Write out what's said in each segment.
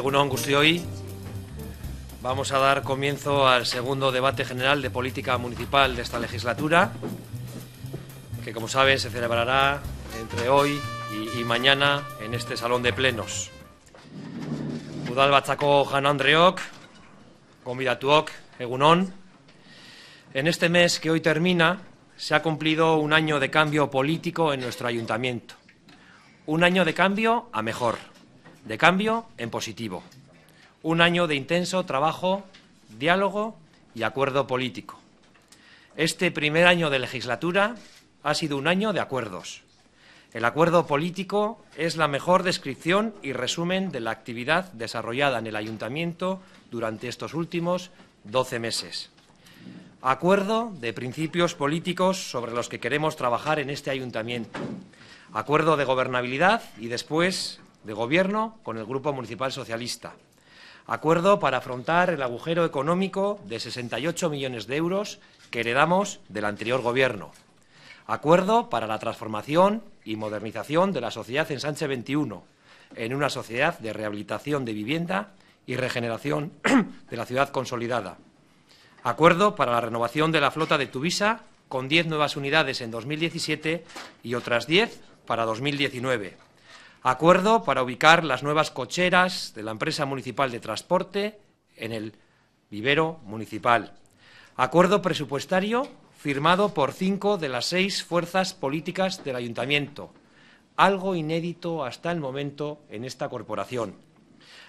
Egunon hoy, Vamos a dar comienzo al segundo debate general de política municipal de esta legislatura, que como saben se celebrará entre hoy y, mañana en este salón de plenos. Udal batzako Jan Andreok, convidatuok, En este mes que hoy termina, se ha cumplido un año de cambio político en nuestro ayuntamiento. Un año de cambio a mejor de cambio en positivo. Un año de intenso trabajo, diálogo y acuerdo político. Este primer año de legislatura ha sido un año de acuerdos. El acuerdo político es la mejor descripción y resumen de la actividad desarrollada en el Ayuntamiento durante estos últimos 12 meses. Acuerdo de principios políticos sobre los que queremos trabajar en este Ayuntamiento. Acuerdo de gobernabilidad y después de Gobierno con el Grupo Municipal Socialista. Acuerdo para afrontar el agujero económico de 68 millones de euros que heredamos del anterior Gobierno. Acuerdo para la transformación y modernización de la sociedad en Sánchez 21, en una sociedad de rehabilitación de vivienda y regeneración de la ciudad consolidada. Acuerdo para la renovación de la flota de Tubisa... con 10 nuevas unidades en 2017 y otras 10 para 2019. Acuerdo para ubicar las nuevas cocheras de la empresa municipal de transporte en el vivero municipal. Acuerdo presupuestario firmado por cinco de las seis fuerzas políticas del ayuntamiento, algo inédito hasta el momento en esta corporación.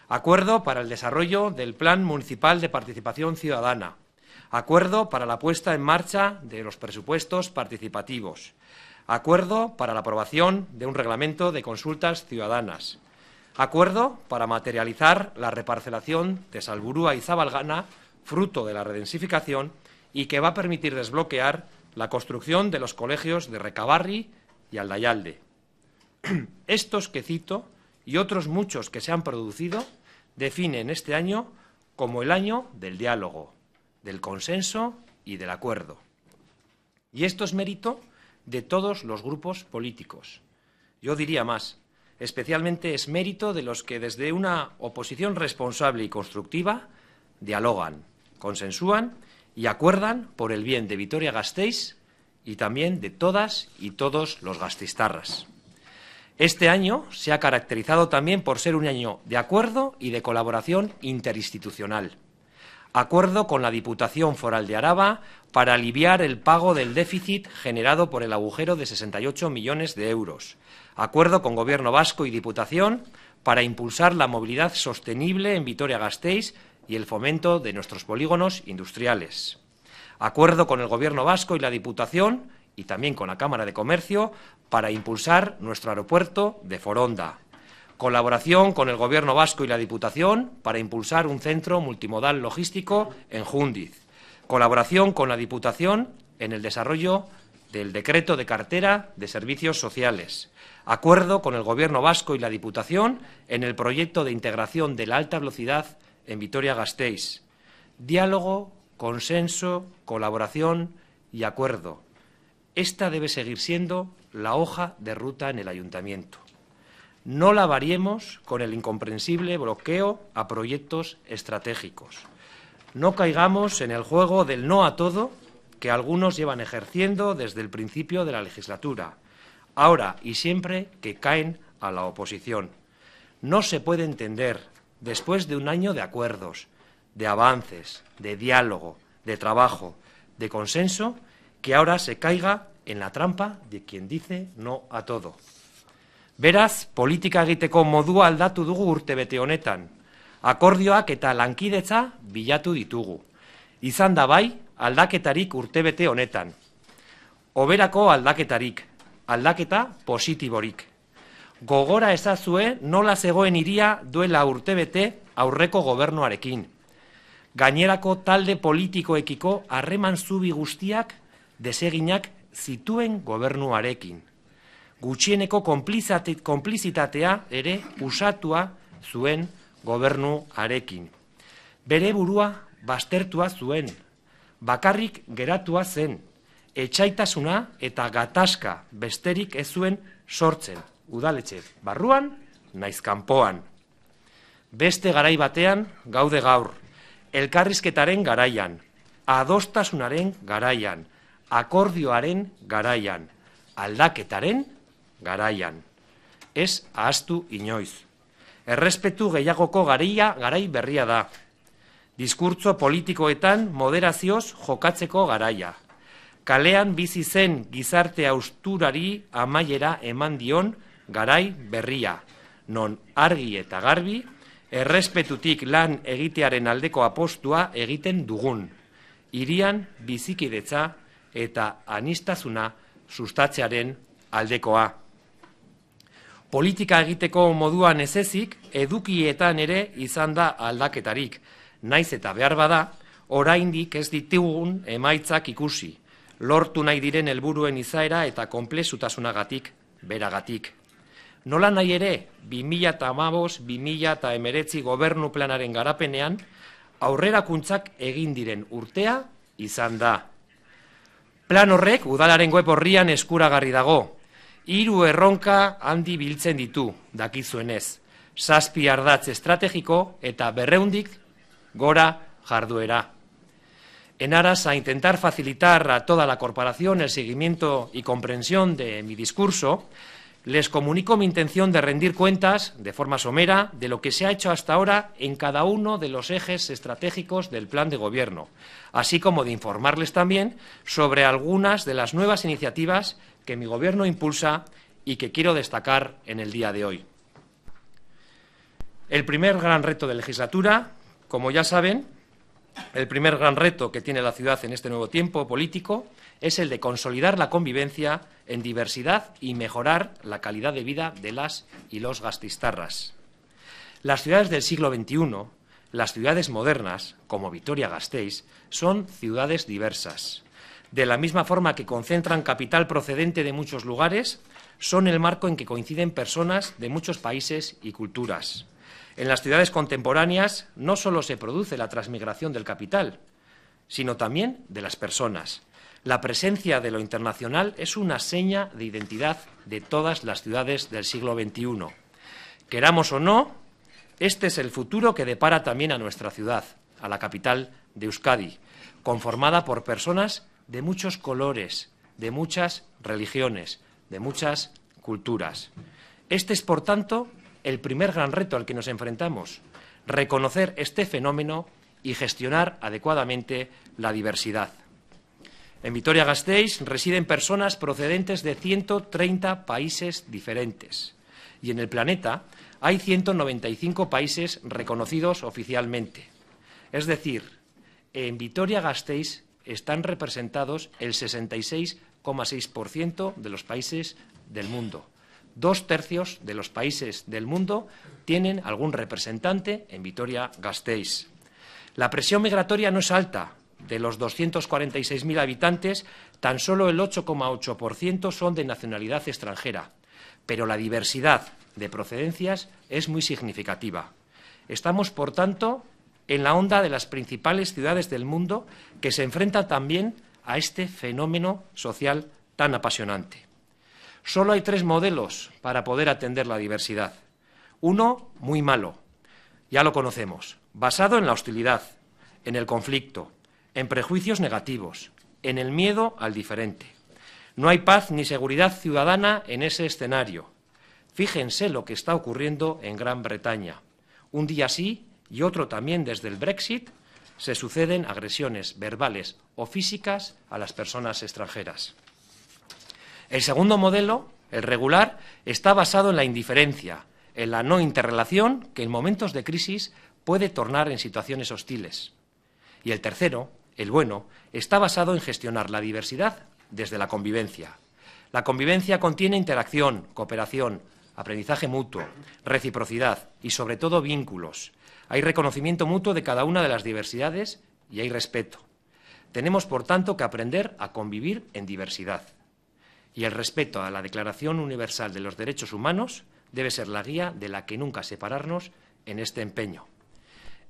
Acuerdo para el desarrollo del Plan Municipal de Participación Ciudadana. Acuerdo para la puesta en marcha de los presupuestos participativos. Acuerdo para la aprobación de un reglamento de consultas ciudadanas. Acuerdo para materializar la reparcelación de Salburúa y Zabalgana, fruto de la redensificación, y que va a permitir desbloquear la construcción de los colegios de Recabarri y Aldayalde. Estos que cito y otros muchos que se han producido definen este año como el año del diálogo, del consenso y del acuerdo. Y esto es mérito de todos los grupos políticos. Yo diría más, especialmente es mérito de los que desde una oposición responsable y constructiva dialogan, consensúan y acuerdan por el bien de Vitoria-Gasteiz y también de todas y todos los gastistarras. Este año se ha caracterizado también por ser un año de acuerdo y de colaboración interinstitucional acuerdo con la Diputación Foral de Araba para aliviar el pago del déficit generado por el agujero de 68 millones de euros, acuerdo con Gobierno vasco y Diputación para impulsar la movilidad sostenible en Vitoria-Gasteiz y el fomento de nuestros polígonos industriales. Acuerdo con el Gobierno vasco y la Diputación y también con la Cámara de Comercio para impulsar nuestro aeropuerto de Foronda colaboración con el Gobierno vasco y la Diputación para impulsar un centro multimodal logístico en Jundiz, colaboración con la Diputación en el desarrollo del decreto de cartera de servicios sociales, acuerdo con el Gobierno vasco y la Diputación en el proyecto de integración de la alta velocidad en Vitoria-Gasteiz, diálogo, consenso, colaboración y acuerdo. Esta debe seguir siendo la hoja de ruta en el ayuntamiento. No la variemos con el incomprensible bloqueo a proyectos estratégicos. No caigamos en el juego del no a todo que algunos llevan ejerciendo desde el principio de la legislatura, ahora y siempre que caen a la oposición. No se puede entender, después de un año de acuerdos, de avances, de diálogo, de trabajo, de consenso, que ahora se caiga en la trampa de quien dice no a todo. Beraz, politika egiteko modua aldatu dugu urtebete honetan. Akordioak eta lankidetza bilatu ditugu. Izan da bai, aldaketarik urtebete honetan. Oberako aldaketarik, aldaketa positiborik. Gogora ezazue nola zegoen iria duela urtebete aurreko gobernuarekin. Gainerako talde politikoekiko harreman zubi guztiak deseginak zituen gobernuarekin gutxieneko konplizitatea ere usatua zuen gobernu arekin. Bere burua bastertua zuen, bakarrik geratua zen, etxaitasuna eta gatazka besterik ez zuen sortzen, udaletxe barruan, naiz kanpoan. Beste garai batean gaude gaur, elkarrizketaren garaian, adostasunaren garaian, akordioaren garaian, aldaketaren garaian, garaian. Ez ahaztu inoiz. Errespetu gehiagoko garaia garai berria da. Diskurtzo politikoetan moderazioz jokatzeko garaia. Kalean bizi zen gizarte austurari amaiera eman dion garai berria. Non argi eta garbi, errespetutik lan egitearen aldeko apostua egiten dugun. Irian bizikidetza eta anistazuna sustatzearen aldekoa politika egiteko moduan ez ezik, edukietan ere izan da aldaketarik. Naiz eta behar bada, oraindik ez ditugun emaitzak ikusi. Lortu nahi diren helburuen izaera eta konplezutasunagatik, beragatik. Nola nahi ere, 2008-2008 gobernu planaren garapenean, aurrerakuntzak egin diren urtea izan da. Plan horrek udalaren web horrian eskuragarri dago, hiru erronka handi biltzen ditu, dakizuenez, ...saspi ardatz estratégico eta berreundik gora jarduera. En aras a intentar facilitar a toda la corporación el seguimiento y comprensión de mi discurso, les comunico mi intención de rendir cuentas de forma somera de lo que se ha hecho hasta ahora en cada uno de los ejes estratégicos del plan de gobierno, así como de informarles también sobre algunas de las nuevas iniciativas que mi Gobierno impulsa y que quiero destacar en el día de hoy. El primer gran reto de legislatura, como ya saben, el primer gran reto que tiene la ciudad en este nuevo tiempo político es el de consolidar la convivencia en diversidad y mejorar la calidad de vida de las y los gastistarras. Las ciudades del siglo XXI, las ciudades modernas, como Vitoria-Gasteiz, son ciudades diversas de la misma forma que concentran capital procedente de muchos lugares, son el marco en que coinciden personas de muchos países y culturas. En las ciudades contemporáneas no solo se produce la transmigración del capital, sino también de las personas. La presencia de lo internacional es una seña de identidad de todas las ciudades del siglo XXI. Queramos o no, este es el futuro que depara también a nuestra ciudad, a la capital de Euskadi, conformada por personas de muchos colores, de muchas religiones, de muchas culturas. Este es, por tanto, el primer gran reto al que nos enfrentamos, reconocer este fenómeno y gestionar adecuadamente la diversidad. En Vitoria-Gasteiz residen personas procedentes de 130 países diferentes y en el planeta hay 195 países reconocidos oficialmente. Es decir, en Vitoria-Gasteiz están representados el 66,6% de los países del mundo. Dos tercios de los países del mundo tienen algún representante en Vitoria-Gasteiz. La presión migratoria no es alta. De los 246.000 habitantes, tan solo el 8,8% son de nacionalidad extranjera, pero la diversidad de procedencias es muy significativa. Estamos, por tanto, en la onda de las principales ciudades del mundo que se enfrentan también a este fenómeno social tan apasionante. Solo hay tres modelos para poder atender la diversidad. Uno, muy malo, ya lo conocemos, basado en la hostilidad, en el conflicto, en prejuicios negativos, en el miedo al diferente. No hay paz ni seguridad ciudadana en ese escenario. Fíjense lo que está ocurriendo en Gran Bretaña. Un día sí y otro también desde el Brexit, se suceden agresiones verbales o físicas a las personas extranjeras. El segundo modelo, el regular, está basado en la indiferencia, en la no interrelación que en momentos de crisis puede tornar en situaciones hostiles. Y el tercero, el bueno, está basado en gestionar la diversidad desde la convivencia. La convivencia contiene interacción, cooperación, aprendizaje mutuo, reciprocidad y, sobre todo, vínculos, hay reconocimiento mutuo de cada una de las diversidades y hay respeto. Tenemos, por tanto, que aprender a convivir en diversidad. Y el respeto a la Declaración Universal de los Derechos Humanos debe ser la guía de la que nunca separarnos en este empeño.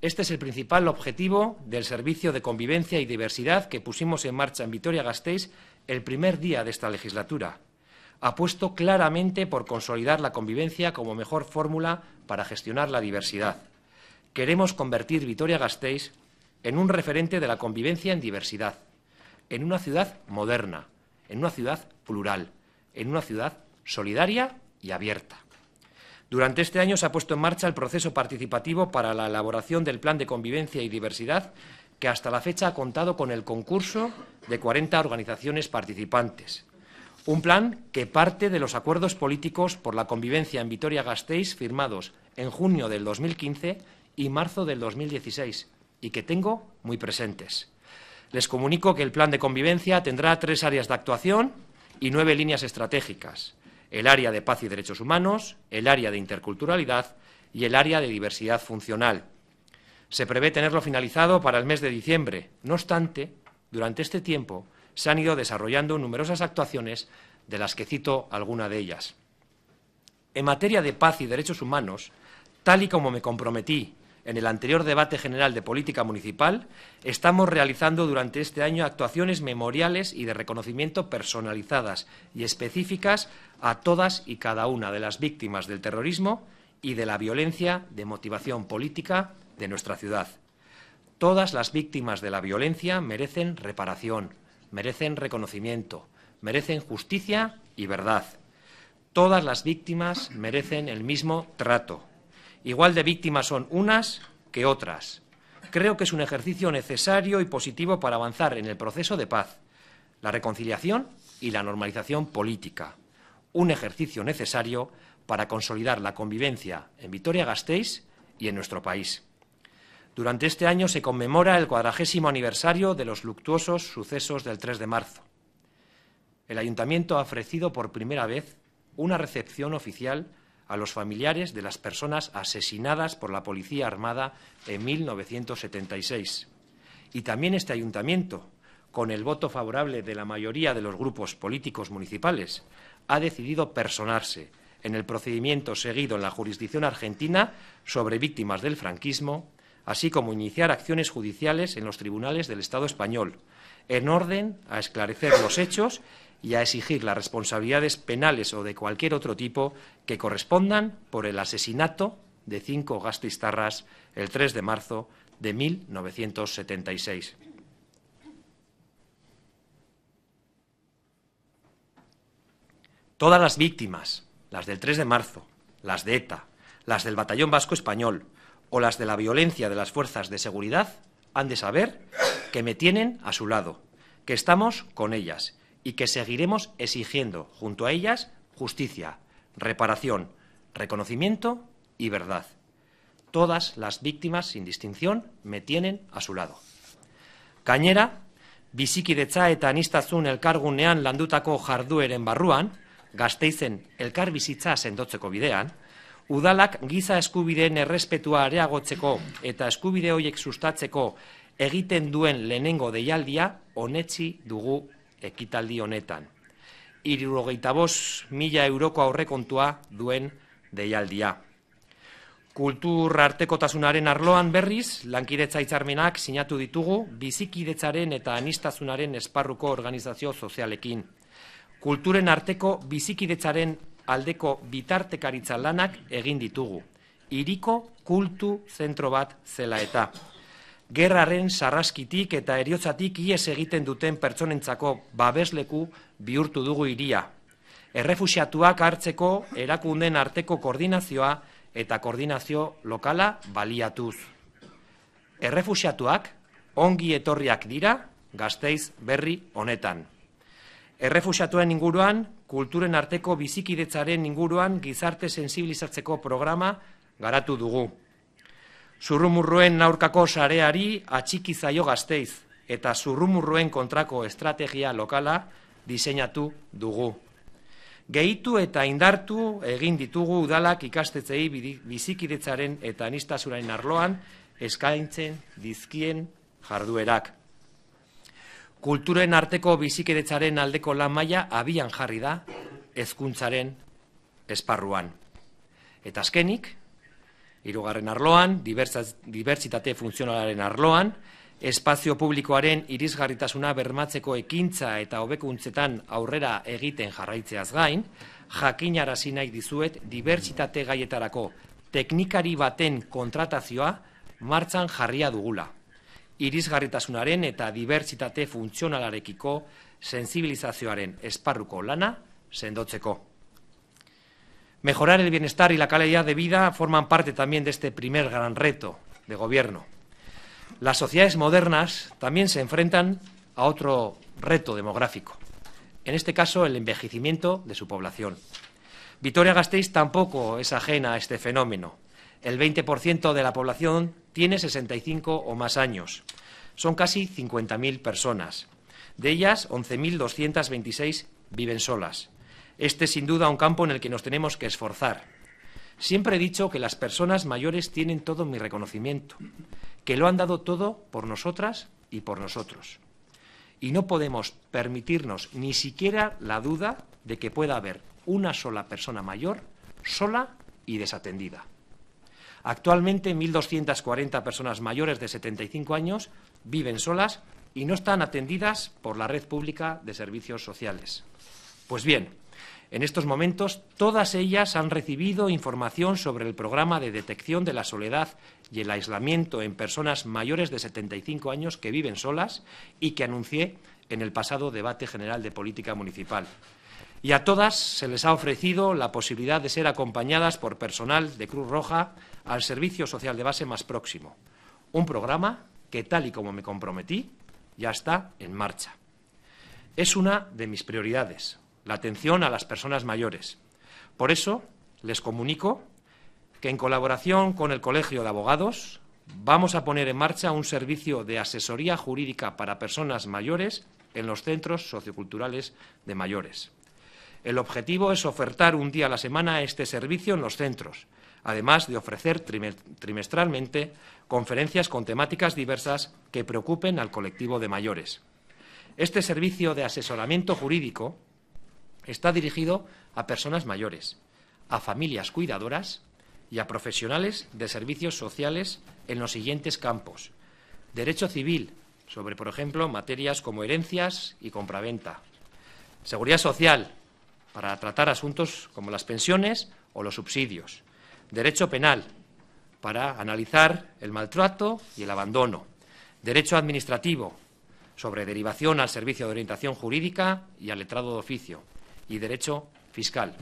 Este es el principal objetivo del Servicio de Convivencia y Diversidad que pusimos en marcha en Vitoria-Gasteiz el primer día de esta legislatura. Apuesto claramente por consolidar la convivencia como mejor fórmula para gestionar la diversidad. Queremos convertir Vitoria-Gasteiz en un referente de la convivencia en diversidad, en una ciudad moderna, en una ciudad plural, en una ciudad solidaria y abierta. Durante este año se ha puesto en marcha el proceso participativo para la elaboración del Plan de Convivencia y Diversidad, que hasta la fecha ha contado con el concurso de 40 organizaciones participantes. Un plan que parte de los acuerdos políticos por la convivencia en Vitoria-Gasteiz firmados en junio del 2015 y marzo del 2016 y que tengo muy presentes. Les comunico que el plan de convivencia tendrá tres áreas de actuación y nueve líneas estratégicas. El área de paz y derechos humanos, el área de interculturalidad y el área de diversidad funcional. Se prevé tenerlo finalizado para el mes de diciembre. No obstante, durante este tiempo se han ido desarrollando numerosas actuaciones de las que cito alguna de ellas. En materia de paz y derechos humanos, tal y como me comprometí en el anterior debate general de política municipal, estamos realizando durante este año actuaciones memoriales y de reconocimiento personalizadas y específicas a todas y cada una de las víctimas del terrorismo y de la violencia de motivación política de nuestra ciudad. Todas las víctimas de la violencia merecen reparación, merecen reconocimiento, merecen justicia y verdad. Todas las víctimas merecen el mismo trato, Igual de víctimas son unas que otras. Creo que es un ejercicio necesario y positivo para avanzar en el proceso de paz, la reconciliación y la normalización política. Un ejercicio necesario para consolidar la convivencia en Vitoria-Gasteiz y en nuestro país. Durante este año se conmemora el cuadragésimo aniversario de los luctuosos sucesos del 3 de marzo. El Ayuntamiento ha ofrecido por primera vez una recepción oficial a los familiares de las personas asesinadas por la Policía Armada en 1976. Y también este ayuntamiento, con el voto favorable de la mayoría de los grupos políticos municipales, ha decidido personarse en el procedimiento seguido en la jurisdicción argentina sobre víctimas del franquismo, así como iniciar acciones judiciales en los tribunales del Estado español, en orden a esclarecer los hechos y a exigir las responsabilidades penales o de cualquier otro tipo que correspondan por el asesinato de cinco gastistarras el 3 de marzo de 1976. Todas las víctimas, las del 3 de marzo, las de ETA, las del Batallón Vasco Español o las de la violencia de las fuerzas de seguridad, han de saber que me tienen a su lado, que estamos con ellas y que seguiremos exigiendo junto a ellas justicia, reparación, reconocimiento y verdad. Todas las víctimas sin distinción me tienen a su lado. Cañera, bizikidetza eta anistazun elkargunean landutako jardueren barruan, gazteizen elkarbizitza sendotzeko bidean, udalak giza eskubideen errespetua areagotzeko eta eskubide hoiek sustatzeko egiten duen lehenengo deialdia onetzi dugu ekitaldi honetan. Irurogeita mila euroko aurrekontua duen deialdia. Kultur artekotasunaren arloan berriz, lankidetza itzarmenak sinatu ditugu bizikidetzaren eta anistazunaren esparruko organizazio sozialekin. Kulturen arteko bizikidetzaren aldeko bitartekaritza lanak egin ditugu. Iriko kultu zentro bat zela eta gerraren sarraskitik eta eriotzatik ies egiten duten pertsonentzako babesleku bihurtu dugu iria. Errefusiatuak hartzeko erakunden arteko koordinazioa eta koordinazio lokala baliatuz. Errefusiatuak ongi etorriak dira gazteiz berri honetan. Errefusiatuen inguruan, kulturen arteko bizikidetzaren inguruan gizarte sensibilizatzeko programa garatu dugu. Zurrumurruen aurkako sareari atxiki zaio gazteiz eta zurrumurruen kontrako estrategia lokala diseinatu dugu. Gehitu eta indartu egin ditugu udalak ikastetzei bizikidetzaren eta anistazuraren arloan eskaintzen dizkien jarduerak. Kulturen arteko bizikidetzaren aldeko lan abian jarri da ezkuntzaren esparruan. Eta azkenik, Hirugarren arloan, dibertsitate funtzionalaren arloan, espazio publikoaren irisgarritasuna bermatzeko ekintza eta hobekuntzetan aurrera egiten jarraitzeaz gain, jakinarazi nahi dizuet dibertsitate gaietarako teknikari baten kontratazioa martxan jarria dugula. Irisgarritasunaren eta dibertsitate funtzionalarekiko sensibilizazioaren esparruko lana sendotzeko. Mejorar el bienestar y la calidad de vida forman parte también de este primer gran reto de gobierno. Las sociedades modernas también se enfrentan a otro reto demográfico, en este caso el envejecimiento de su población. Vitoria Gasteiz tampoco es ajena a este fenómeno. El 20% de la población tiene 65 o más años. Son casi 50.000 personas. De ellas, 11.226 viven solas. Este es sin duda un campo en el que nos tenemos que esforzar. Siempre he dicho que las personas mayores tienen todo mi reconocimiento, que lo han dado todo por nosotras y por nosotros. Y no podemos permitirnos ni siquiera la duda de que pueda haber una sola persona mayor, sola y desatendida. Actualmente, 1.240 personas mayores de 75 años viven solas y no están atendidas por la red pública de servicios sociales. Pues bien, en estos momentos, todas ellas han recibido información sobre el programa de detección de la soledad y el aislamiento en personas mayores de 75 años que viven solas y que anuncié en el pasado debate general de política municipal. Y a todas se les ha ofrecido la posibilidad de ser acompañadas por personal de Cruz Roja al servicio social de base más próximo. Un programa que, tal y como me comprometí, ya está en marcha. Es una de mis prioridades, la atención a las personas mayores. Por eso, les comunico que en colaboración con el Colegio de Abogados vamos a poner en marcha un servicio de asesoría jurídica para personas mayores en los centros socioculturales de mayores. El objetivo es ofertar un día a la semana este servicio en los centros, además de ofrecer trimestralmente conferencias con temáticas diversas que preocupen al colectivo de mayores. Este servicio de asesoramiento jurídico Está dirigido a personas mayores, a familias cuidadoras y a profesionales de servicios sociales en los siguientes campos. Derecho civil, sobre, por ejemplo, materias como herencias y compraventa. Seguridad social, para tratar asuntos como las pensiones o los subsidios. Derecho penal, para analizar el maltrato y el abandono. Derecho administrativo, sobre derivación al servicio de orientación jurídica y al letrado de oficio y Derecho Fiscal.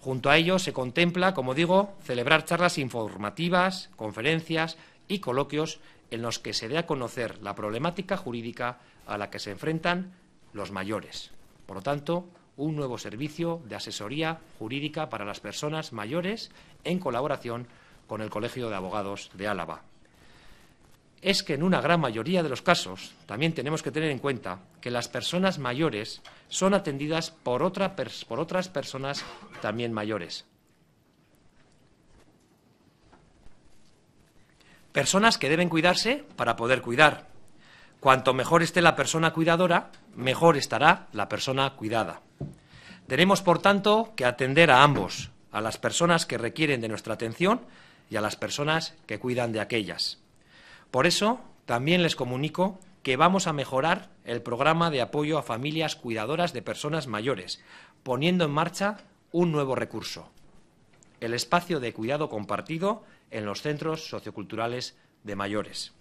Junto a ello se contempla, como digo, celebrar charlas informativas, conferencias y coloquios en los que se dé a conocer la problemática jurídica a la que se enfrentan los mayores. Por lo tanto, un nuevo servicio de asesoría jurídica para las personas mayores en colaboración con el Colegio de Abogados de Álava es que en una gran mayoría de los casos también tenemos que tener en cuenta que las personas mayores son atendidas por, otras personas también mayores. Personas que deben cuidarse para poder cuidar. Cuanto mejor esté la persona cuidadora, mejor estará la persona cuidada. Tenemos, por tanto, que atender a ambos, a las personas que requieren de nuestra atención y a las personas que cuidan de aquellas. Por eso, también les comunico que vamos a mejorar el programa de apoyo a familias cuidadoras de personas mayores, poniendo en marcha un nuevo recurso, el espacio de cuidado compartido en los centros socioculturales de mayores.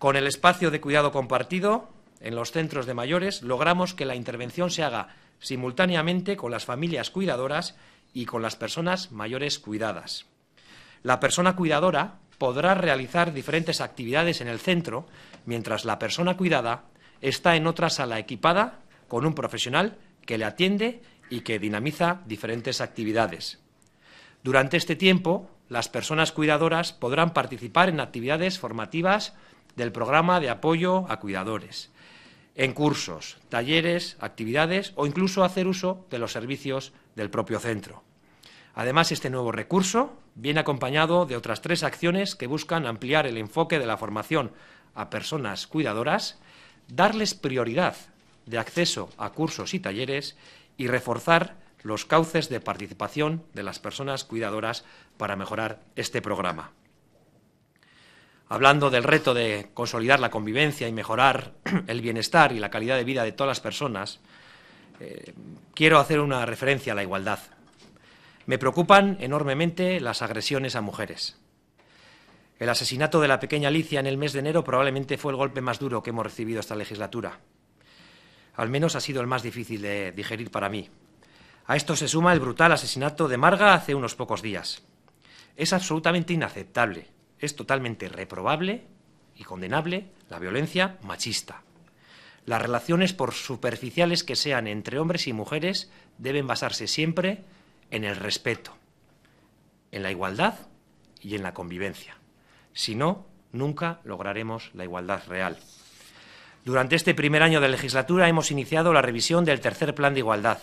Con el espacio de cuidado compartido en los centros de mayores logramos que la intervención se haga simultáneamente con las familias cuidadoras y con las personas mayores cuidadas. La persona cuidadora podrá realizar diferentes actividades en el centro mientras la persona cuidada está en otra sala equipada con un profesional que le atiende y que dinamiza diferentes actividades. Durante este tiempo, las personas cuidadoras podrán participar en actividades formativas del programa de apoyo a cuidadores, en cursos, talleres, actividades o incluso hacer uso de los servicios del propio centro. Además, este nuevo recurso viene acompañado de otras tres acciones que buscan ampliar el enfoque de la formación a personas cuidadoras, darles prioridad de acceso a cursos y talleres y reforzar los cauces de participación de las personas cuidadoras para mejorar este programa. Hablando del reto de consolidar la convivencia y mejorar el bienestar y la calidad de vida de todas las personas, eh, quiero hacer una referencia a la igualdad. Me preocupan enormemente las agresiones a mujeres. El asesinato de la pequeña Alicia en el mes de enero probablemente fue el golpe más duro que hemos recibido esta legislatura. Al menos ha sido el más difícil de digerir para mí. A esto se suma el brutal asesinato de Marga hace unos pocos días. Es absolutamente inaceptable, es totalmente reprobable y condenable la violencia machista. Las relaciones, por superficiales que sean, entre hombres y mujeres deben basarse siempre en en el respeto, en la igualdad y en la convivencia. Si no, nunca lograremos la igualdad real. Durante este primer año de legislatura hemos iniciado la revisión del tercer plan de igualdad.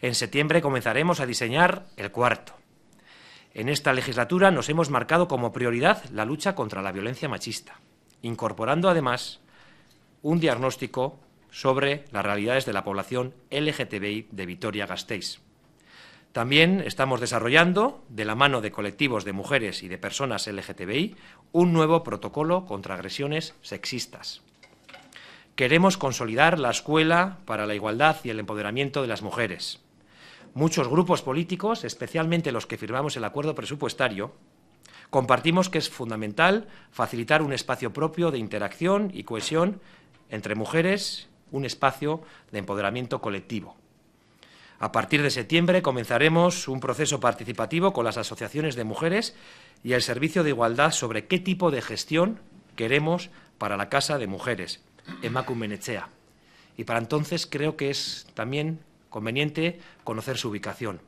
En septiembre comenzaremos a diseñar el cuarto. En esta legislatura nos hemos marcado como prioridad la lucha contra la violencia machista, incorporando además un diagnóstico sobre las realidades de la población LGTBI de Vitoria-Gasteiz. También estamos desarrollando, de la mano de colectivos de mujeres y de personas LGTBI, un nuevo protocolo contra agresiones sexistas. Queremos consolidar la escuela para la igualdad y el empoderamiento de las mujeres. Muchos grupos políticos, especialmente los que firmamos el acuerdo presupuestario, compartimos que es fundamental facilitar un espacio propio de interacción y cohesión entre mujeres, un espacio de empoderamiento colectivo. A partir de septiembre comenzaremos un proceso participativo con las asociaciones de mujeres y el Servicio de Igualdad sobre qué tipo de gestión queremos para la Casa de Mujeres en Echea. Y para entonces creo que es también conveniente conocer su ubicación.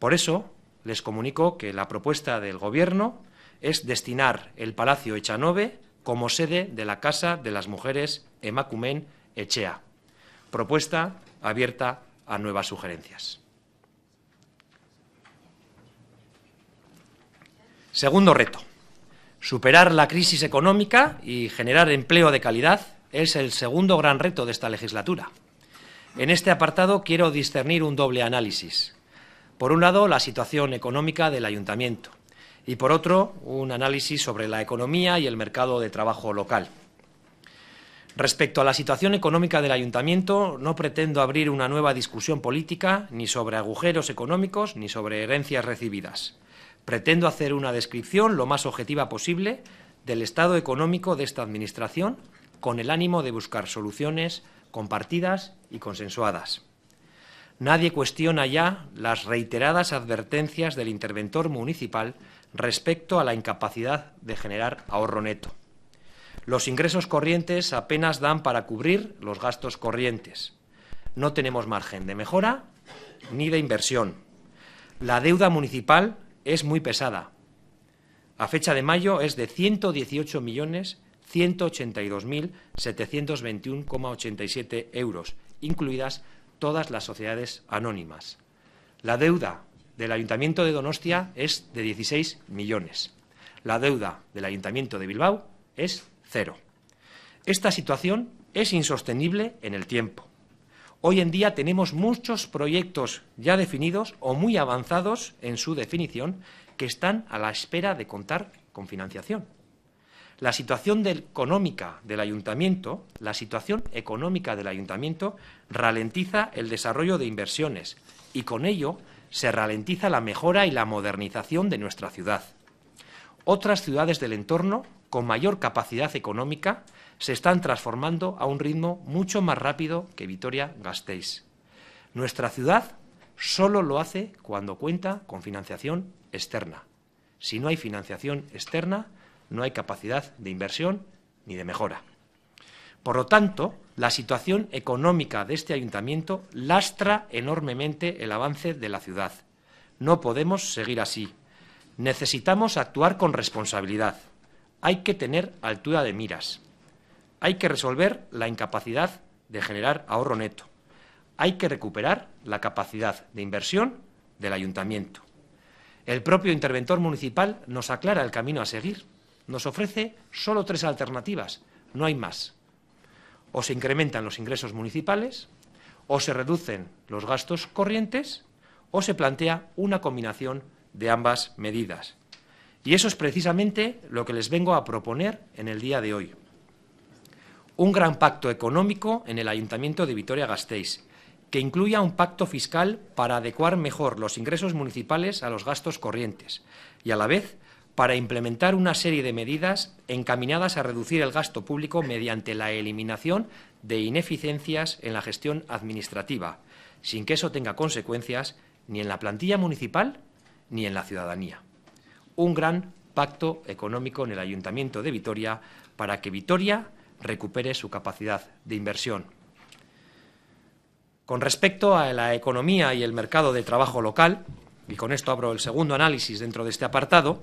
Por eso les comunico que la propuesta del Gobierno es destinar el Palacio Echanove como sede de la Casa de las Mujeres Emacumen Echea. Propuesta abierta a nuevas sugerencias. Segundo reto, superar la crisis económica y generar empleo de calidad es el segundo gran reto de esta legislatura. En este apartado quiero discernir un doble análisis. Por un lado, la situación económica del ayuntamiento y por otro, un análisis sobre la economía y el mercado de trabajo local. Respecto a la situación económica del ayuntamiento, no pretendo abrir una nueva discusión política ni sobre agujeros económicos ni sobre herencias recibidas. Pretendo hacer una descripción lo más objetiva posible del estado económico de esta Administración con el ánimo de buscar soluciones compartidas y consensuadas. Nadie cuestiona ya las reiteradas advertencias del interventor municipal respecto a la incapacidad de generar ahorro neto. Los ingresos corrientes apenas dan para cubrir los gastos corrientes. No tenemos margen de mejora ni de inversión. La deuda municipal es muy pesada. A fecha de mayo es de 118 millones euros, incluidas todas las sociedades anónimas. La deuda del Ayuntamiento de Donostia es de 16 millones. La deuda del Ayuntamiento de Bilbao es cero. Esta situación es insostenible en el tiempo. Hoy en día tenemos muchos proyectos ya definidos o muy avanzados en su definición que están a la espera de contar con financiación. La situación económica del ayuntamiento, la situación económica del ayuntamiento ralentiza el desarrollo de inversiones y con ello se ralentiza la mejora y la modernización de nuestra ciudad. Otras ciudades del entorno con mayor capacidad económica se están transformando a un ritmo mucho más rápido que Vitoria-Gasteiz. Nuestra ciudad solo lo hace cuando cuenta con financiación externa. Si no hay financiación externa, no hay capacidad de inversión ni de mejora. Por lo tanto, la situación económica de este ayuntamiento lastra enormemente el avance de la ciudad. No podemos seguir así. Necesitamos actuar con responsabilidad hay que tener altura de miras, hay que resolver la incapacidad de generar ahorro neto, hay que recuperar la capacidad de inversión del ayuntamiento. El propio interventor municipal nos aclara el camino a seguir, nos ofrece solo tres alternativas, no hay más. O se incrementan los ingresos municipales, o se reducen los gastos corrientes, o se plantea una combinación de ambas medidas. Y eso es precisamente lo que les vengo a proponer en el día de hoy. Un gran pacto económico en el Ayuntamiento de Vitoria-Gasteiz, que incluya un pacto fiscal para adecuar mejor los ingresos municipales a los gastos corrientes y, a la vez, para implementar una serie de medidas encaminadas a reducir el gasto público mediante la eliminación de ineficiencias en la gestión administrativa, sin que eso tenga consecuencias ni en la plantilla municipal ni en la ciudadanía un gran pacto económico en el Ayuntamiento de Vitoria para que Vitoria recupere su capacidad de inversión. Con respecto a la economía y el mercado de trabajo local, y con esto abro el segundo análisis dentro de este apartado,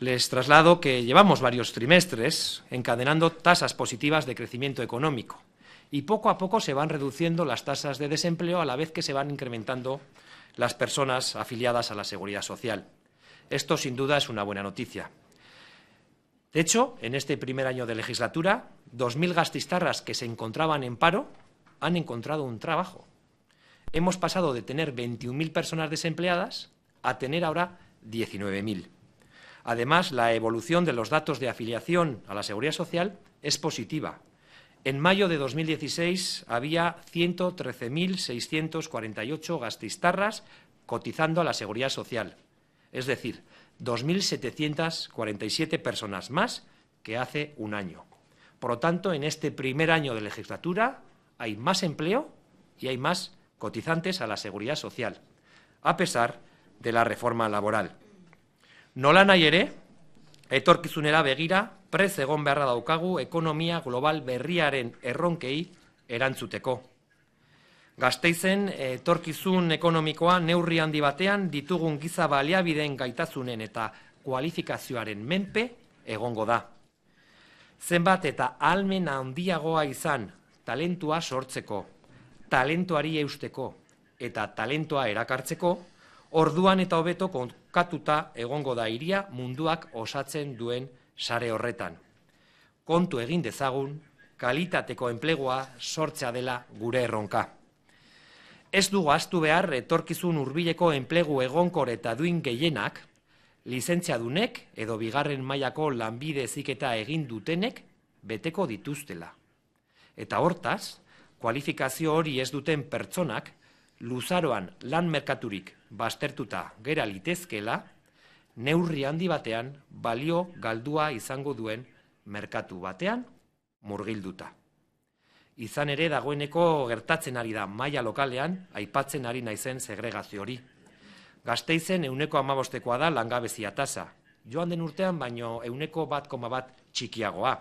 les traslado que llevamos varios trimestres encadenando tasas positivas de crecimiento económico y poco a poco se van reduciendo las tasas de desempleo a la vez que se van incrementando las personas afiliadas a la seguridad social. Esto, sin duda, es una buena noticia. De hecho, en este primer año de legislatura, 2.000 gastistarras que se encontraban en paro han encontrado un trabajo. Hemos pasado de tener 21.000 personas desempleadas a tener ahora 19.000. Además, la evolución de los datos de afiliación a la Seguridad Social es positiva. En mayo de 2016 había 113.648 gastistarras cotizando a la Seguridad Social, es decir, 2.747 personas más que hace un año. Por lo tanto, en este primer año de legislatura hay más empleo y hay más cotizantes a la seguridad social, a pesar de la reforma laboral. Nolanahi ere, etorkizunera begira, prez egon beharra daukagu economía global berriaren erronkei erantzuteko. Gasteizen etorkizun ekonomikoa neurri handi batean ditugun giza baliabideen gaitasunen eta kualifikazioaren menpe egongo da. Zenbat eta almen handiagoa izan talentua sortzeko, talentuari eusteko eta talentua erakartzeko, orduan eta hobeto konkatuta egongo da iria munduak osatzen duen sare horretan. Kontu egin dezagun, kalitateko enplegua sortzea dela gure erronka. Ez dugu astu behar etorkizun hurbileko enplegu egonkor eta duin gehienak, lizentziadunek edo bigarren mailako lanbide eziketa egin dutenek beteko dituztela. Eta hortaz, kualifikazio hori ez duten pertsonak luzaroan lan merkaturik bastertuta gera litezkela, neurri handi batean balio galdua izango duen merkatu batean murgilduta izan ere dagoeneko gertatzen ari da maila lokalean aipatzen ari naizen segregazio hori. Gasteizen euneko amabostekoa da langabezia tasa. Joan den urtean, baino euneko bat koma bat txikiagoa.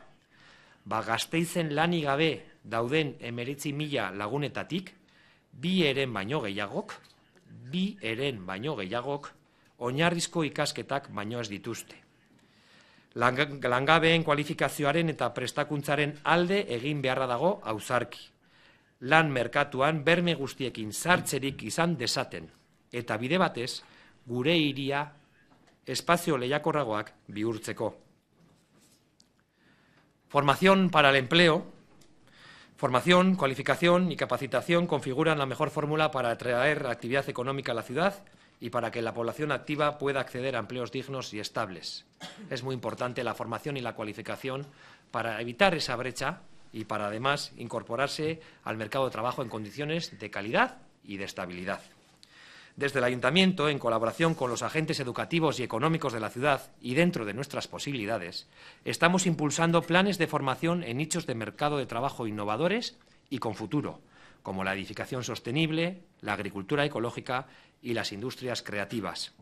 Ba, gasteizen lani gabe dauden emeritzi mila lagunetatik, bi eren baino gehiagok, bi eren baino gehiagok, oinarrizko ikasketak baino ez dituzte langabeen kualifikazioaren eta prestakuntzaren alde egin beharra dago auzarki. Lan merkatuan berme guztiekin sartzerik izan desaten eta bide batez gure iria espazio lehiakorragoak bihurtzeko. Formación para el empleo, formación, cualificación y capacitación configuran la mejor fórmula para atraer actividad económica a la ciudad y para que la población activa pueda acceder a empleos dignos y estables. Es muy importante la formación y la cualificación para evitar esa brecha y para además incorporarse al mercado de trabajo en condiciones de calidad y de estabilidad. Desde el Ayuntamiento, en colaboración con los agentes educativos y económicos de la ciudad y dentro de nuestras posibilidades, estamos impulsando planes de formación en nichos de mercado de trabajo innovadores y con futuro, como la edificación sostenible, la agricultura ecológica y las industrias creativas.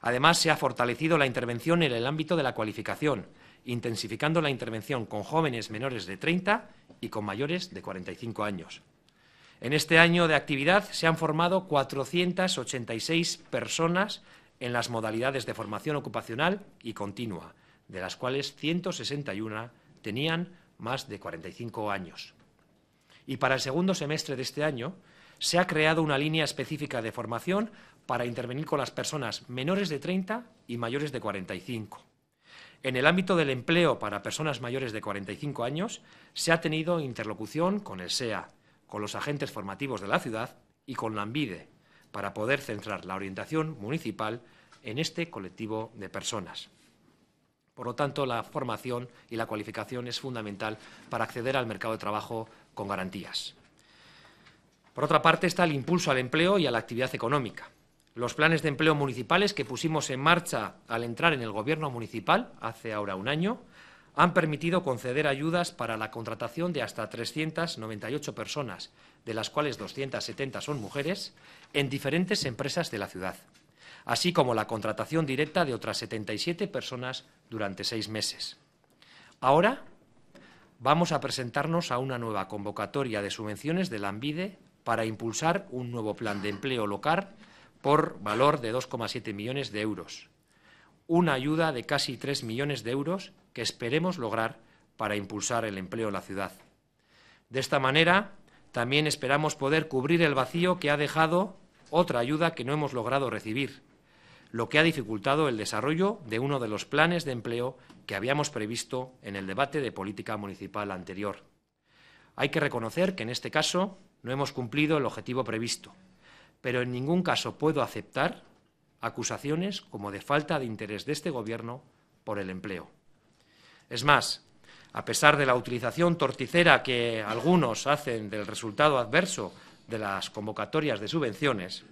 Además, se ha fortalecido la intervención en el ámbito de la cualificación, intensificando la intervención con jóvenes menores de 30 y con mayores de 45 años. En este año de actividad se han formado 486 personas en las modalidades de formación ocupacional y continua, de las cuales 161 tenían más de 45 años y para el segundo semestre de este año se ha creado una línea específica de formación para intervenir con las personas menores de 30 y mayores de 45. En el ámbito del empleo para personas mayores de 45 años se ha tenido interlocución con el SEA, con los agentes formativos de la ciudad y con la ANVIDE, para poder centrar la orientación municipal en este colectivo de personas. Por lo tanto, la formación y la cualificación es fundamental para acceder al mercado de trabajo con garantías. Por otra parte está el impulso al empleo y a la actividad económica. Los planes de empleo municipales que pusimos en marcha al entrar en el Gobierno municipal hace ahora un año han permitido conceder ayudas para la contratación de hasta 398 personas, de las cuales 270 son mujeres, en diferentes empresas de la ciudad, así como la contratación directa de otras 77 personas durante seis meses. Ahora vamos a presentarnos a una nueva convocatoria de subvenciones de la ANVIDE para impulsar un nuevo plan de empleo local por valor de 2,7 millones de euros. Una ayuda de casi 3 millones de euros que esperemos lograr para impulsar el empleo en la ciudad. De esta manera, también esperamos poder cubrir el vacío que ha dejado otra ayuda que no hemos logrado recibir, lo que ha dificultado el desarrollo de uno de los planes de empleo que habíamos previsto en el debate de política municipal anterior. Hay que reconocer que en este caso no hemos cumplido el objetivo previsto, pero en ningún caso puedo aceptar acusaciones como de falta de interés de este Gobierno por el empleo. Es más, a pesar de la utilización torticera que algunos hacen del resultado adverso de las convocatorias de subvenciones,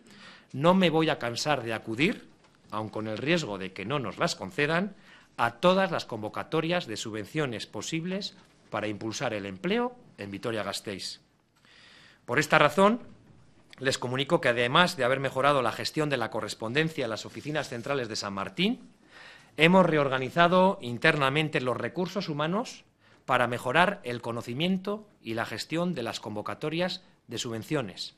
no me voy a cansar de acudir aun con el riesgo de que no nos las concedan, a todas las convocatorias de subvenciones posibles para impulsar el empleo en Vitoria-Gasteiz. Por esta razón, les comunico que además de haber mejorado la gestión de la correspondencia en las oficinas centrales de San Martín, hemos reorganizado internamente los recursos humanos para mejorar el conocimiento y la gestión de las convocatorias de subvenciones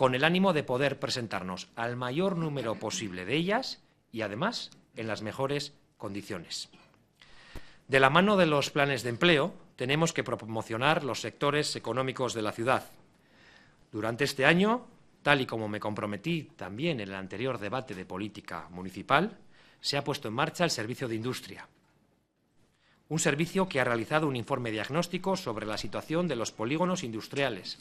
con el ánimo de poder presentarnos al mayor número posible de ellas y además en las mejores condiciones. De la mano de los planes de empleo, tenemos que promocionar los sectores económicos de la ciudad. Durante este año, tal y como me comprometí también en el anterior debate de política municipal, se ha puesto en marcha el servicio de industria, un servicio que ha realizado un informe diagnóstico sobre la situación de los polígonos industriales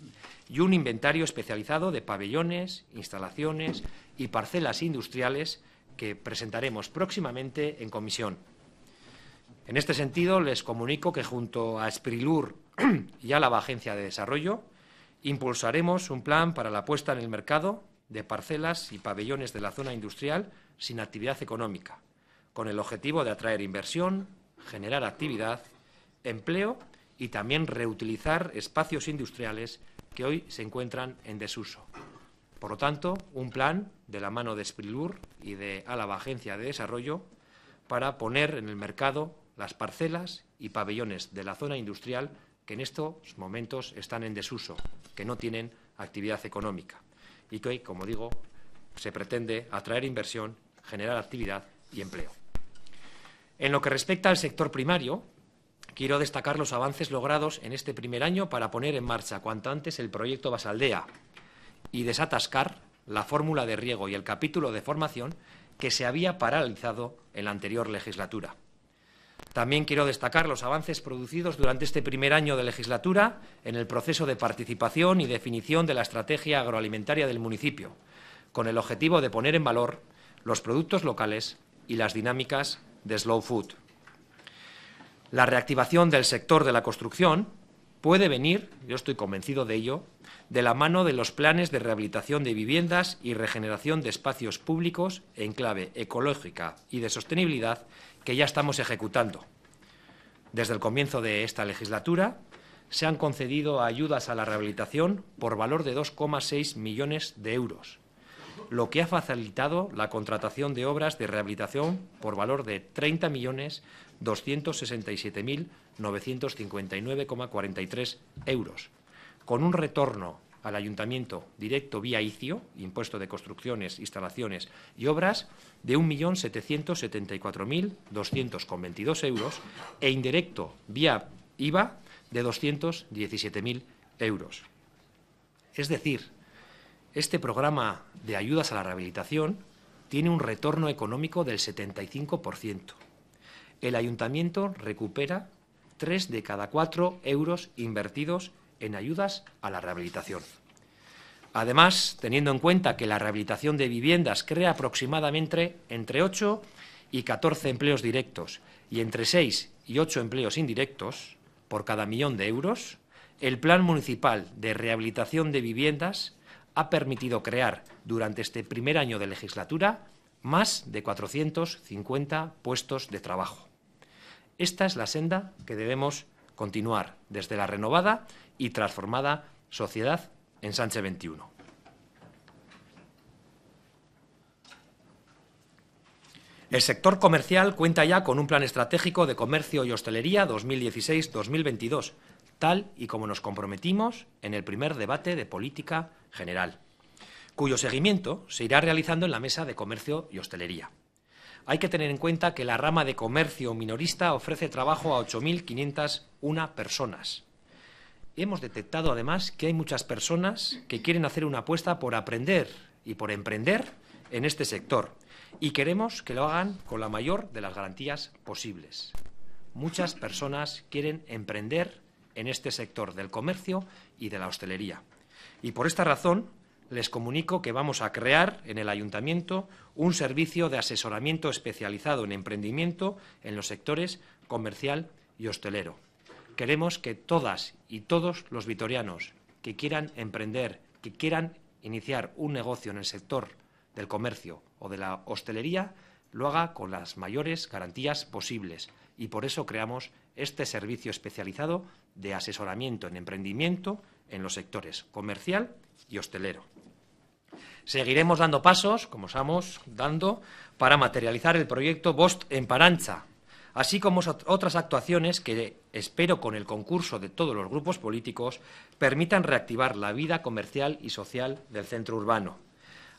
y un inventario especializado de pabellones, instalaciones y parcelas industriales que presentaremos próximamente en comisión. En este sentido, les comunico que junto a Esprilur y a la Agencia de Desarrollo impulsaremos un plan para la puesta en el mercado de parcelas y pabellones de la zona industrial sin actividad económica, con el objetivo de atraer inversión, generar actividad, empleo y también reutilizar espacios industriales que hoy se encuentran en desuso. Por lo tanto, un plan de la mano de Sprilur y de Álava Agencia de Desarrollo para poner en el mercado las parcelas y pabellones de la zona industrial que en estos momentos están en desuso, que no tienen actividad económica y que hoy, como digo, se pretende atraer inversión, generar actividad y empleo. En lo que respecta al sector primario, quiero destacar los avances logrados en este primer año para poner en marcha cuanto antes el proyecto Basaldea y desatascar la fórmula de riego y el capítulo de formación que se había paralizado en la anterior legislatura. También quiero destacar los avances producidos durante este primer año de legislatura en el proceso de participación y definición de la estrategia agroalimentaria del municipio, con el objetivo de poner en valor los productos locales y las dinámicas de Slow Food. La reactivación del sector de la construcción puede venir, yo estoy convencido de ello, de la mano de los planes de rehabilitación de viviendas y regeneración de espacios públicos en clave ecológica y de sostenibilidad que ya estamos ejecutando. Desde el comienzo de esta legislatura se han concedido ayudas a la rehabilitación por valor de 2,6 millones de euros lo que ha facilitado la contratación de obras de rehabilitación por valor de 30.267.959,43 euros, con un retorno al ayuntamiento directo vía ICIO, impuesto de construcciones, instalaciones y obras, de 1.774.200,22 euros e indirecto vía IVA de 217.000 euros. Es decir, este programa de ayudas a la rehabilitación tiene un retorno económico del 75%. El ayuntamiento recupera 3 de cada 4 euros invertidos en ayudas a la rehabilitación. Además, teniendo en cuenta que la rehabilitación de viviendas crea aproximadamente entre 8 y 14 empleos directos y entre 6 y 8 empleos indirectos por cada millón de euros, el Plan Municipal de Rehabilitación de Viviendas ha permitido crear durante este primer año de legislatura más de 450 puestos de trabajo. Esta es la senda que debemos continuar desde la renovada y transformada sociedad en Sánchez 21. El sector comercial cuenta ya con un plan estratégico de comercio y hostelería 2016-2022 tal y como nos comprometimos en el primer debate de política general, cuyo seguimiento se irá realizando en la Mesa de Comercio y Hostelería. Hay que tener en cuenta que la rama de comercio minorista ofrece trabajo a 8.501 personas. Hemos detectado además que hay muchas personas que quieren hacer una apuesta por aprender y por emprender en este sector y queremos que lo hagan con la mayor de las garantías posibles. Muchas personas quieren emprender en este sector del comercio y de la hostelería. Y por esta razón les comunico que vamos a crear en el ayuntamiento un servicio de asesoramiento especializado en emprendimiento en los sectores comercial y hostelero. Queremos que todas y todos los vitorianos que quieran emprender, que quieran iniciar un negocio en el sector del comercio o de la hostelería, lo haga con las mayores garantías posibles, y por eso creamos este servicio especializado de asesoramiento en emprendimiento en los sectores comercial y hostelero. Seguiremos dando pasos, como estamos dando, para materializar el proyecto Bost en Parancha, así como otras actuaciones que espero con el concurso de todos los grupos políticos permitan reactivar la vida comercial y social del centro urbano.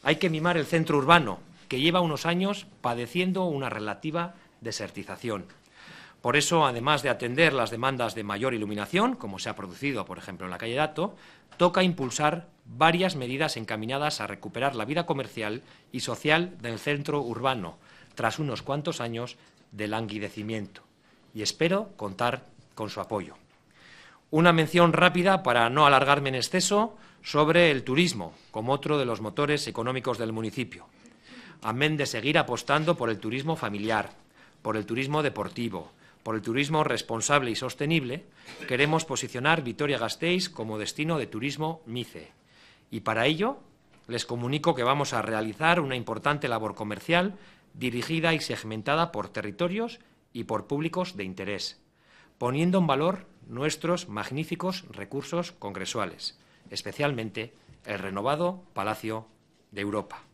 Hay que mimar el centro urbano, que lleva unos años padeciendo una relativa desertización. Por eso, además de atender las demandas de mayor iluminación, como se ha producido, por ejemplo, en la calle Dato, toca impulsar varias medidas encaminadas a recuperar la vida comercial y social del centro urbano, tras unos cuantos años de languidecimiento. Y espero contar con su apoyo. Una mención rápida, para no alargarme en exceso, sobre el turismo, como otro de los motores económicos del municipio. Amén de seguir apostando por el turismo familiar, por el turismo deportivo, por el turismo responsable y sostenible, queremos posicionar Vitoria-Gasteiz como destino de turismo MICE. Y para ello, les comunico que vamos a realizar una importante labor comercial dirigida y segmentada por territorios y por públicos de interés, poniendo en valor nuestros magníficos recursos congresuales, especialmente el renovado Palacio de Europa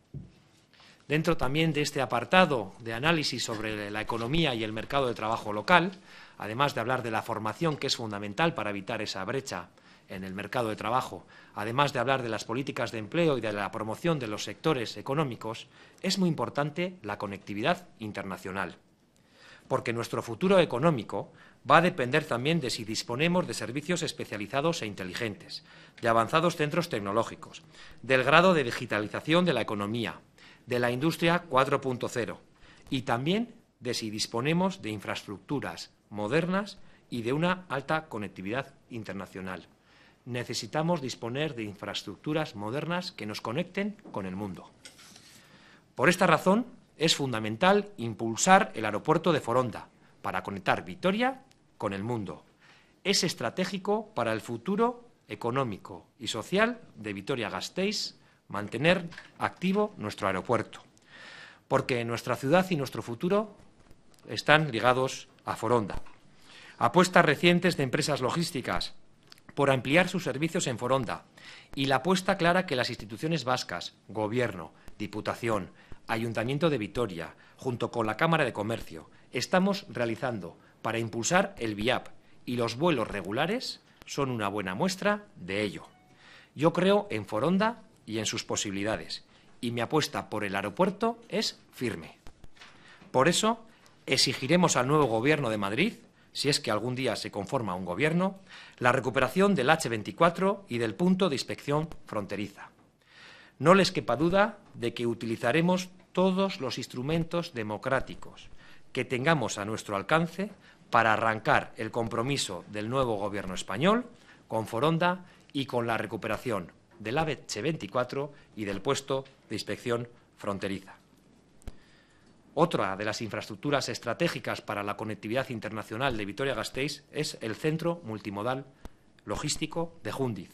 dentro también de este apartado de análisis sobre la economía y el mercado de trabajo local, además de hablar de la formación que es fundamental para evitar esa brecha en el mercado de trabajo, además de hablar de las políticas de empleo y de la promoción de los sectores económicos, es muy importante la conectividad internacional, porque nuestro futuro económico va a depender también de si disponemos de servicios especializados e inteligentes, de avanzados centros tecnológicos, del grado de digitalización de la economía, de la industria 4.0 y también de si disponemos de infraestructuras modernas y de una alta conectividad internacional. Necesitamos disponer de infraestructuras modernas que nos conecten con el mundo. Por esta razón, es fundamental impulsar el aeropuerto de Foronda para conectar Vitoria con el mundo. Es estratégico para el futuro económico y social de Vitoria-Gasteiz mantener activo nuestro aeropuerto, porque nuestra ciudad y nuestro futuro están ligados a Foronda. Apuestas recientes de empresas logísticas por ampliar sus servicios en Foronda y la apuesta clara que las instituciones vascas, Gobierno, Diputación, Ayuntamiento de Vitoria, junto con la Cámara de Comercio, estamos realizando para impulsar el VIAP y los vuelos regulares son una buena muestra de ello. Yo creo en Foronda y en sus posibilidades. Y mi apuesta por el aeropuerto es firme. Por eso, exigiremos al nuevo Gobierno de Madrid, si es que algún día se conforma un Gobierno, la recuperación del H24 y del punto de inspección fronteriza. No les quepa duda de que utilizaremos todos los instrumentos democráticos que tengamos a nuestro alcance para arrancar el compromiso del nuevo Gobierno español con Foronda y con la recuperación del AVE 24 y del puesto de inspección fronteriza. Otra de las infraestructuras estratégicas para la conectividad internacional de Vitoria-Gasteiz es el Centro Multimodal Logístico de Jundiz.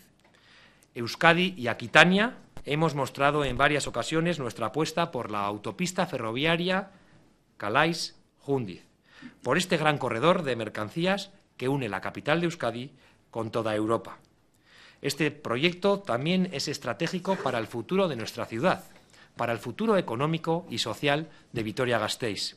Euskadi y Aquitania hemos mostrado en varias ocasiones nuestra apuesta por la autopista ferroviaria Calais-Jundiz, por este gran corredor de mercancías que une la capital de Euskadi con toda Europa. Este proyecto también es estratégico para el futuro de nuestra ciudad, para el futuro económico y social de Vitoria-Gasteiz.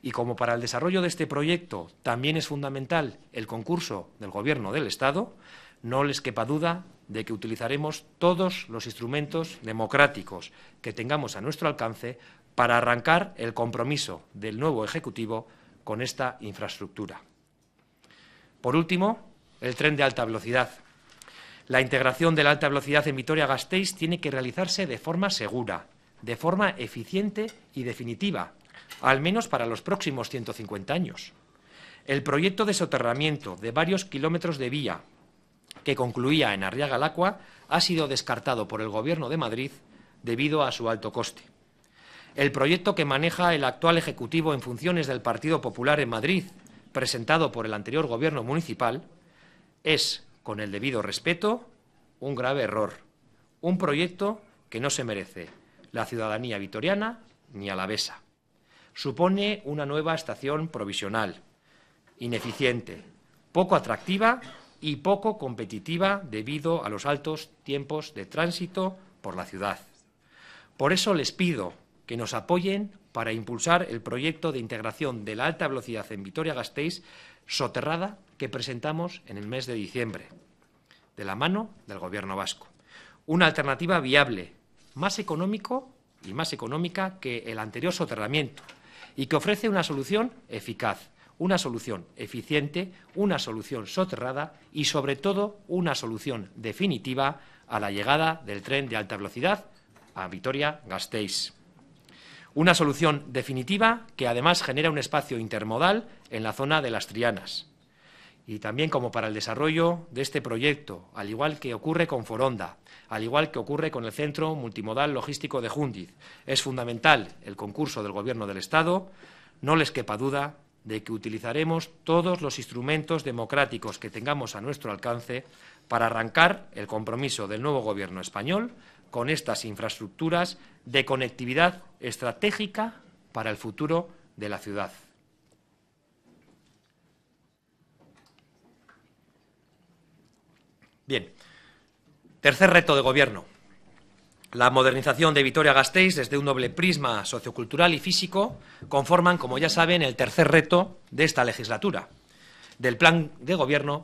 Y como para el desarrollo de este proyecto también es fundamental el concurso del Gobierno del Estado, no les quepa duda de que utilizaremos todos los instrumentos democráticos que tengamos a nuestro alcance para arrancar el compromiso del nuevo Ejecutivo con esta infraestructura. Por último, el tren de alta velocidad. La integración de la alta velocidad en Vitoria-Gasteiz tiene que realizarse de forma segura, de forma eficiente y definitiva, al menos para los próximos 150 años. El proyecto de soterramiento de varios kilómetros de vía que concluía en Arriaga-Lacua ha sido descartado por el Gobierno de Madrid debido a su alto coste. El proyecto que maneja el actual Ejecutivo en funciones del Partido Popular en Madrid, presentado por el anterior Gobierno municipal, es con el debido respeto, un grave error, un proyecto que no se merece la ciudadanía vitoriana ni a la BESA. Supone una nueva estación provisional, ineficiente, poco atractiva y poco competitiva debido a los altos tiempos de tránsito por la ciudad. Por eso les pido que nos apoyen para impulsar el proyecto de integración de la alta velocidad en Vitoria-Gasteiz soterrada que presentamos en el mes de diciembre, de la mano del Gobierno vasco. Una alternativa viable, más económico y más económica que el anterior soterramiento, y que ofrece una solución eficaz, una solución eficiente, una solución soterrada y, sobre todo, una solución definitiva a la llegada del tren de alta velocidad a Vitoria-Gasteiz. Una solución definitiva que además genera un espacio intermodal en la zona de las Trianas. Y también como para el desarrollo de este proyecto, al igual que ocurre con Foronda, al igual que ocurre con el Centro Multimodal Logístico de Jundiz, es fundamental el concurso del Gobierno del Estado. No les quepa duda de que utilizaremos todos los instrumentos democráticos que tengamos a nuestro alcance para arrancar el compromiso del nuevo Gobierno español con estas infraestructuras de conectividad estratégica para el futuro de la ciudad. Bien, tercer reto de gobierno. La modernización de Vitoria-Gasteiz desde un doble prisma sociocultural y físico conforman, como ya saben, el tercer reto de esta legislatura, del Plan de Gobierno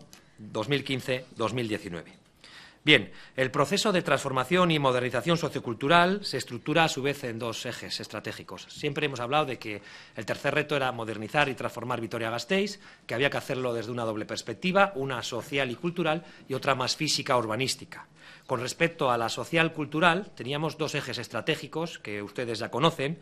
2015-2019. Bien, el proceso de transformación y modernización sociocultural se estructura a su vez en dos ejes estratégicos. Siempre hemos hablado de que el tercer reto era modernizar y transformar Vitoria-Gasteiz, que había que hacerlo desde una doble perspectiva, una social y cultural y otra más física urbanística. Con respecto a la social cultural, teníamos dos ejes estratégicos que ustedes ya conocen,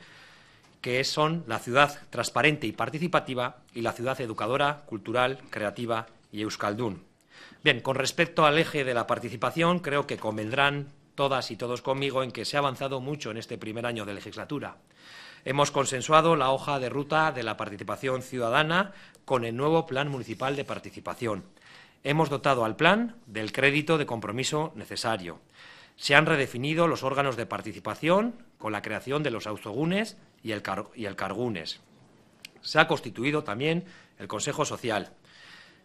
que son la ciudad transparente y participativa y la ciudad educadora, cultural, creativa y euskaldún. Bien, con respecto al eje de la participación, creo que convendrán todas y todos conmigo en que se ha avanzado mucho en este primer año de legislatura. Hemos consensuado la hoja de ruta de la participación ciudadana con el nuevo Plan Municipal de Participación. Hemos dotado al plan del crédito de compromiso necesario. Se han redefinido los órganos de participación con la creación de los autogunes y el, y el cargunes. Se ha constituido también el Consejo Social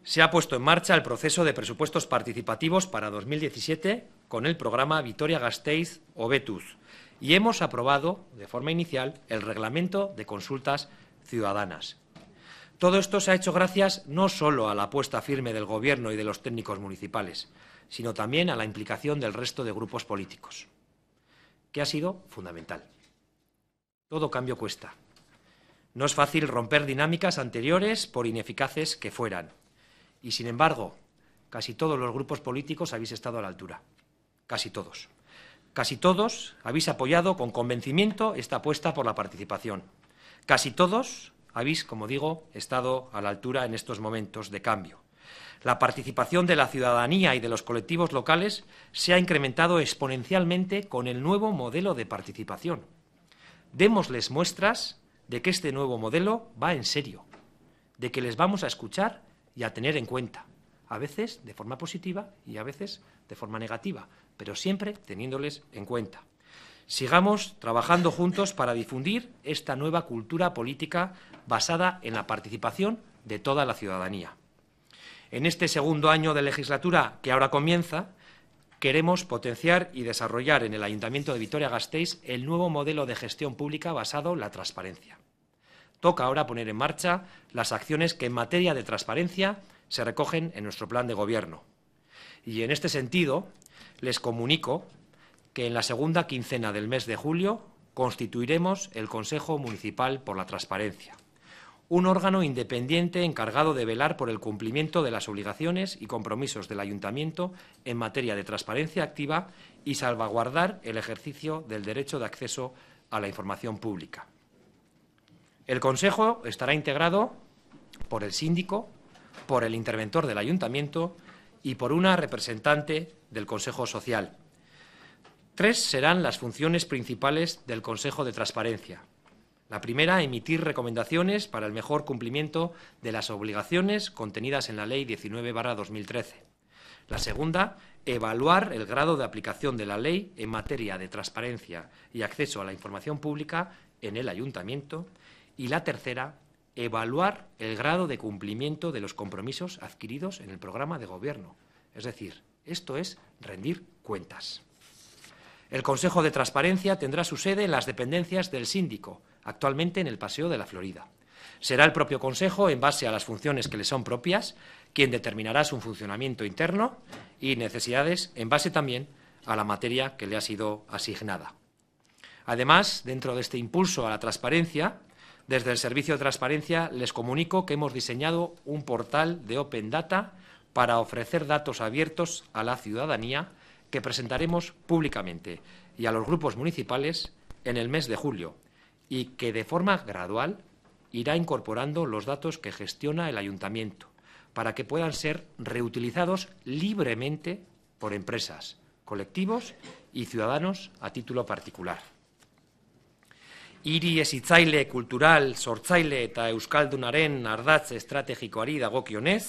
se ha puesto en marcha el proceso de presupuestos participativos para 2017 con el programa Vitoria-Gasteiz o Betuz y hemos aprobado de forma inicial el reglamento de consultas ciudadanas. Todo esto se ha hecho gracias no solo a la apuesta firme del Gobierno y de los técnicos municipales, sino también a la implicación del resto de grupos políticos, que ha sido fundamental. Todo cambio cuesta. No es fácil romper dinámicas anteriores, por ineficaces que fueran y sin embargo, casi todos los grupos políticos habéis estado a la altura. Casi todos. Casi todos habéis apoyado con convencimiento esta apuesta por la participación. Casi todos habéis, como digo, estado a la altura en estos momentos de cambio. La participación de la ciudadanía y de los colectivos locales se ha incrementado exponencialmente con el nuevo modelo de participación. Démosles muestras de que este nuevo modelo va en serio, de que les vamos a escuchar y a tener en cuenta, a veces de forma positiva y a veces de forma negativa, pero siempre teniéndoles en cuenta. Sigamos trabajando juntos para difundir esta nueva cultura política basada en la participación de toda la ciudadanía. En este segundo año de legislatura que ahora comienza, queremos potenciar y desarrollar en el Ayuntamiento de Vitoria-Gasteiz el nuevo modelo de gestión pública basado en la transparencia. Toca ahora poner en marcha las acciones que en materia de transparencia se recogen en nuestro plan de gobierno. Y en este sentido, les comunico que en la segunda quincena del mes de julio constituiremos el Consejo Municipal por la Transparencia, un órgano independiente encargado de velar por el cumplimiento de las obligaciones y compromisos del Ayuntamiento en materia de transparencia activa y salvaguardar el ejercicio del derecho de acceso a la información pública. El Consejo estará integrado por el síndico, por el interventor del ayuntamiento y por una representante del Consejo Social. Tres serán las funciones principales del Consejo de Transparencia. La primera, emitir recomendaciones para el mejor cumplimiento de las obligaciones contenidas en la Ley 19-2013. La segunda, evaluar el grado de aplicación de la ley en materia de transparencia y acceso a la información pública en el ayuntamiento y la tercera, evaluar el grado de cumplimiento de los compromisos adquiridos en el programa de gobierno. Es decir, esto es rendir cuentas. El Consejo de Transparencia tendrá su sede en las dependencias del síndico, actualmente en el Paseo de la Florida. Será el propio Consejo, en base a las funciones que le son propias, quien determinará su funcionamiento interno y necesidades en base también a la materia que le ha sido asignada. Además, dentro de este impulso a la transparencia, desde el Servicio de Transparencia les comunico que hemos diseñado un portal de Open Data para ofrecer datos abiertos a la ciudadanía que presentaremos públicamente y a los grupos municipales en el mes de julio y que de forma gradual irá incorporando los datos que gestiona el ayuntamiento para que puedan ser reutilizados libremente por empresas, colectivos y ciudadanos a título particular. hiri ezitzaile, kultural, sortzaile eta euskaldunaren ardatz estrategikoari dagokionez,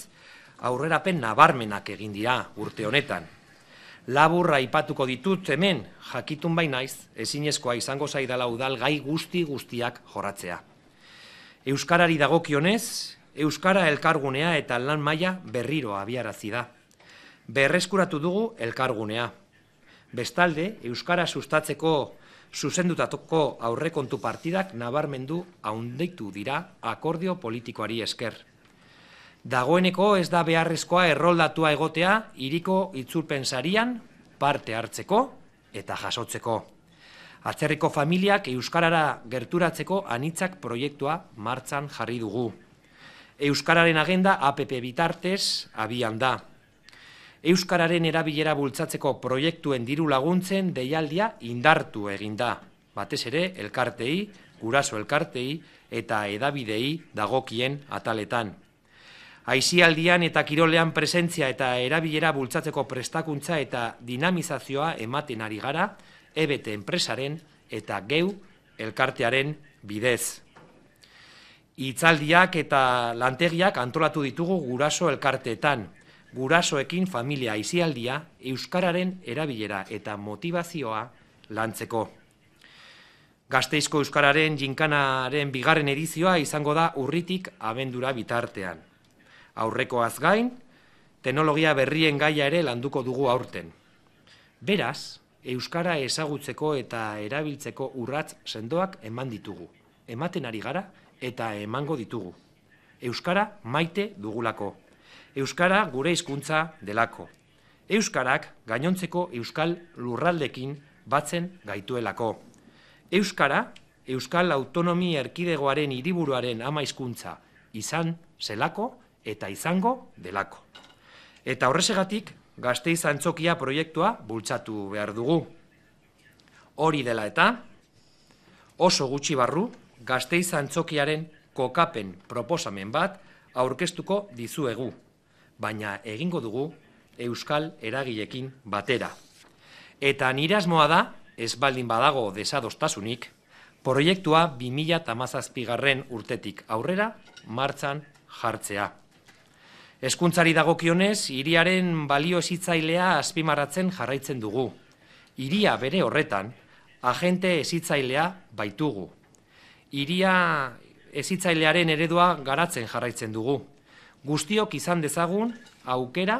aurrerapen nabarmenak egin dira urte honetan. Laburra aipatuko ditut hemen, jakitun bainaiz, ezinezkoa izango zaidala udal gai guzti guztiak jorratzea. Euskarari dagokionez, Euskara elkargunea eta lan maila berriro abiarazi da. Berreskuratu dugu elkargunea. Bestalde, Euskara sustatzeko zuzendutatuko aurrekontu partidak nabarmendu haundeitu dira akordio politikoari esker. Dagoeneko ez da beharrezkoa erroldatua egotea iriko itzulpen parte hartzeko eta jasotzeko. Atzerriko familiak Euskarara gerturatzeko anitzak proiektua martzan jarri dugu. Euskararen agenda APP bitartez abian da. Euskararen erabilera bultzatzeko proiektuen diru laguntzen deialdia indartu egin da. Batez ere, elkartei, guraso elkartei eta edabidei dagokien ataletan. Aizialdian eta kirolean presentzia eta erabilera bultzatzeko prestakuntza eta dinamizazioa ematen ari gara, ebete enpresaren eta geu elkartearen bidez. Itzaldiak eta lantegiak antolatu ditugu guraso elkarteetan, gurasoekin familia aizialdia euskararen erabilera eta motivazioa lantzeko. Gazteizko euskararen jinkanaren bigarren edizioa izango da urritik abendura bitartean. Aurreko azgain, teknologia berrien gaia ere landuko dugu aurten. Beraz, euskara ezagutzeko eta erabiltzeko urrats sendoak eman ditugu. Ematen ari gara eta emango ditugu. Euskara maite dugulako. Euskara gure hizkuntza delako. Euskarak gainontzeko euskal lurraldekin batzen gaituelako. Euskara Euskal Autonomi Erkidegoaren hiriburuaren ama hizkuntza izan zelako eta izango delako. Eta horresegatik Gazte izan txokia proiektua bultzatu behar dugu. Hori dela eta oso gutxi barru gazte izan kokapen proposamen bat aurkeztuko dizuegu baina egingo dugu euskal eragilekin batera. Eta nirasmoa da, ez baldin badago desadostasunik, proiektua 2000 eta mazazpigarren urtetik aurrera martzan jartzea. Eskuntzari dagokionez, hiriaren iriaren balio esitzailea azpimaratzen jarraitzen dugu. Iria bere horretan, agente ezitzailea baitugu. Iria esitzailearen eredua garatzen jarraitzen dugu guztiok izan dezagun aukera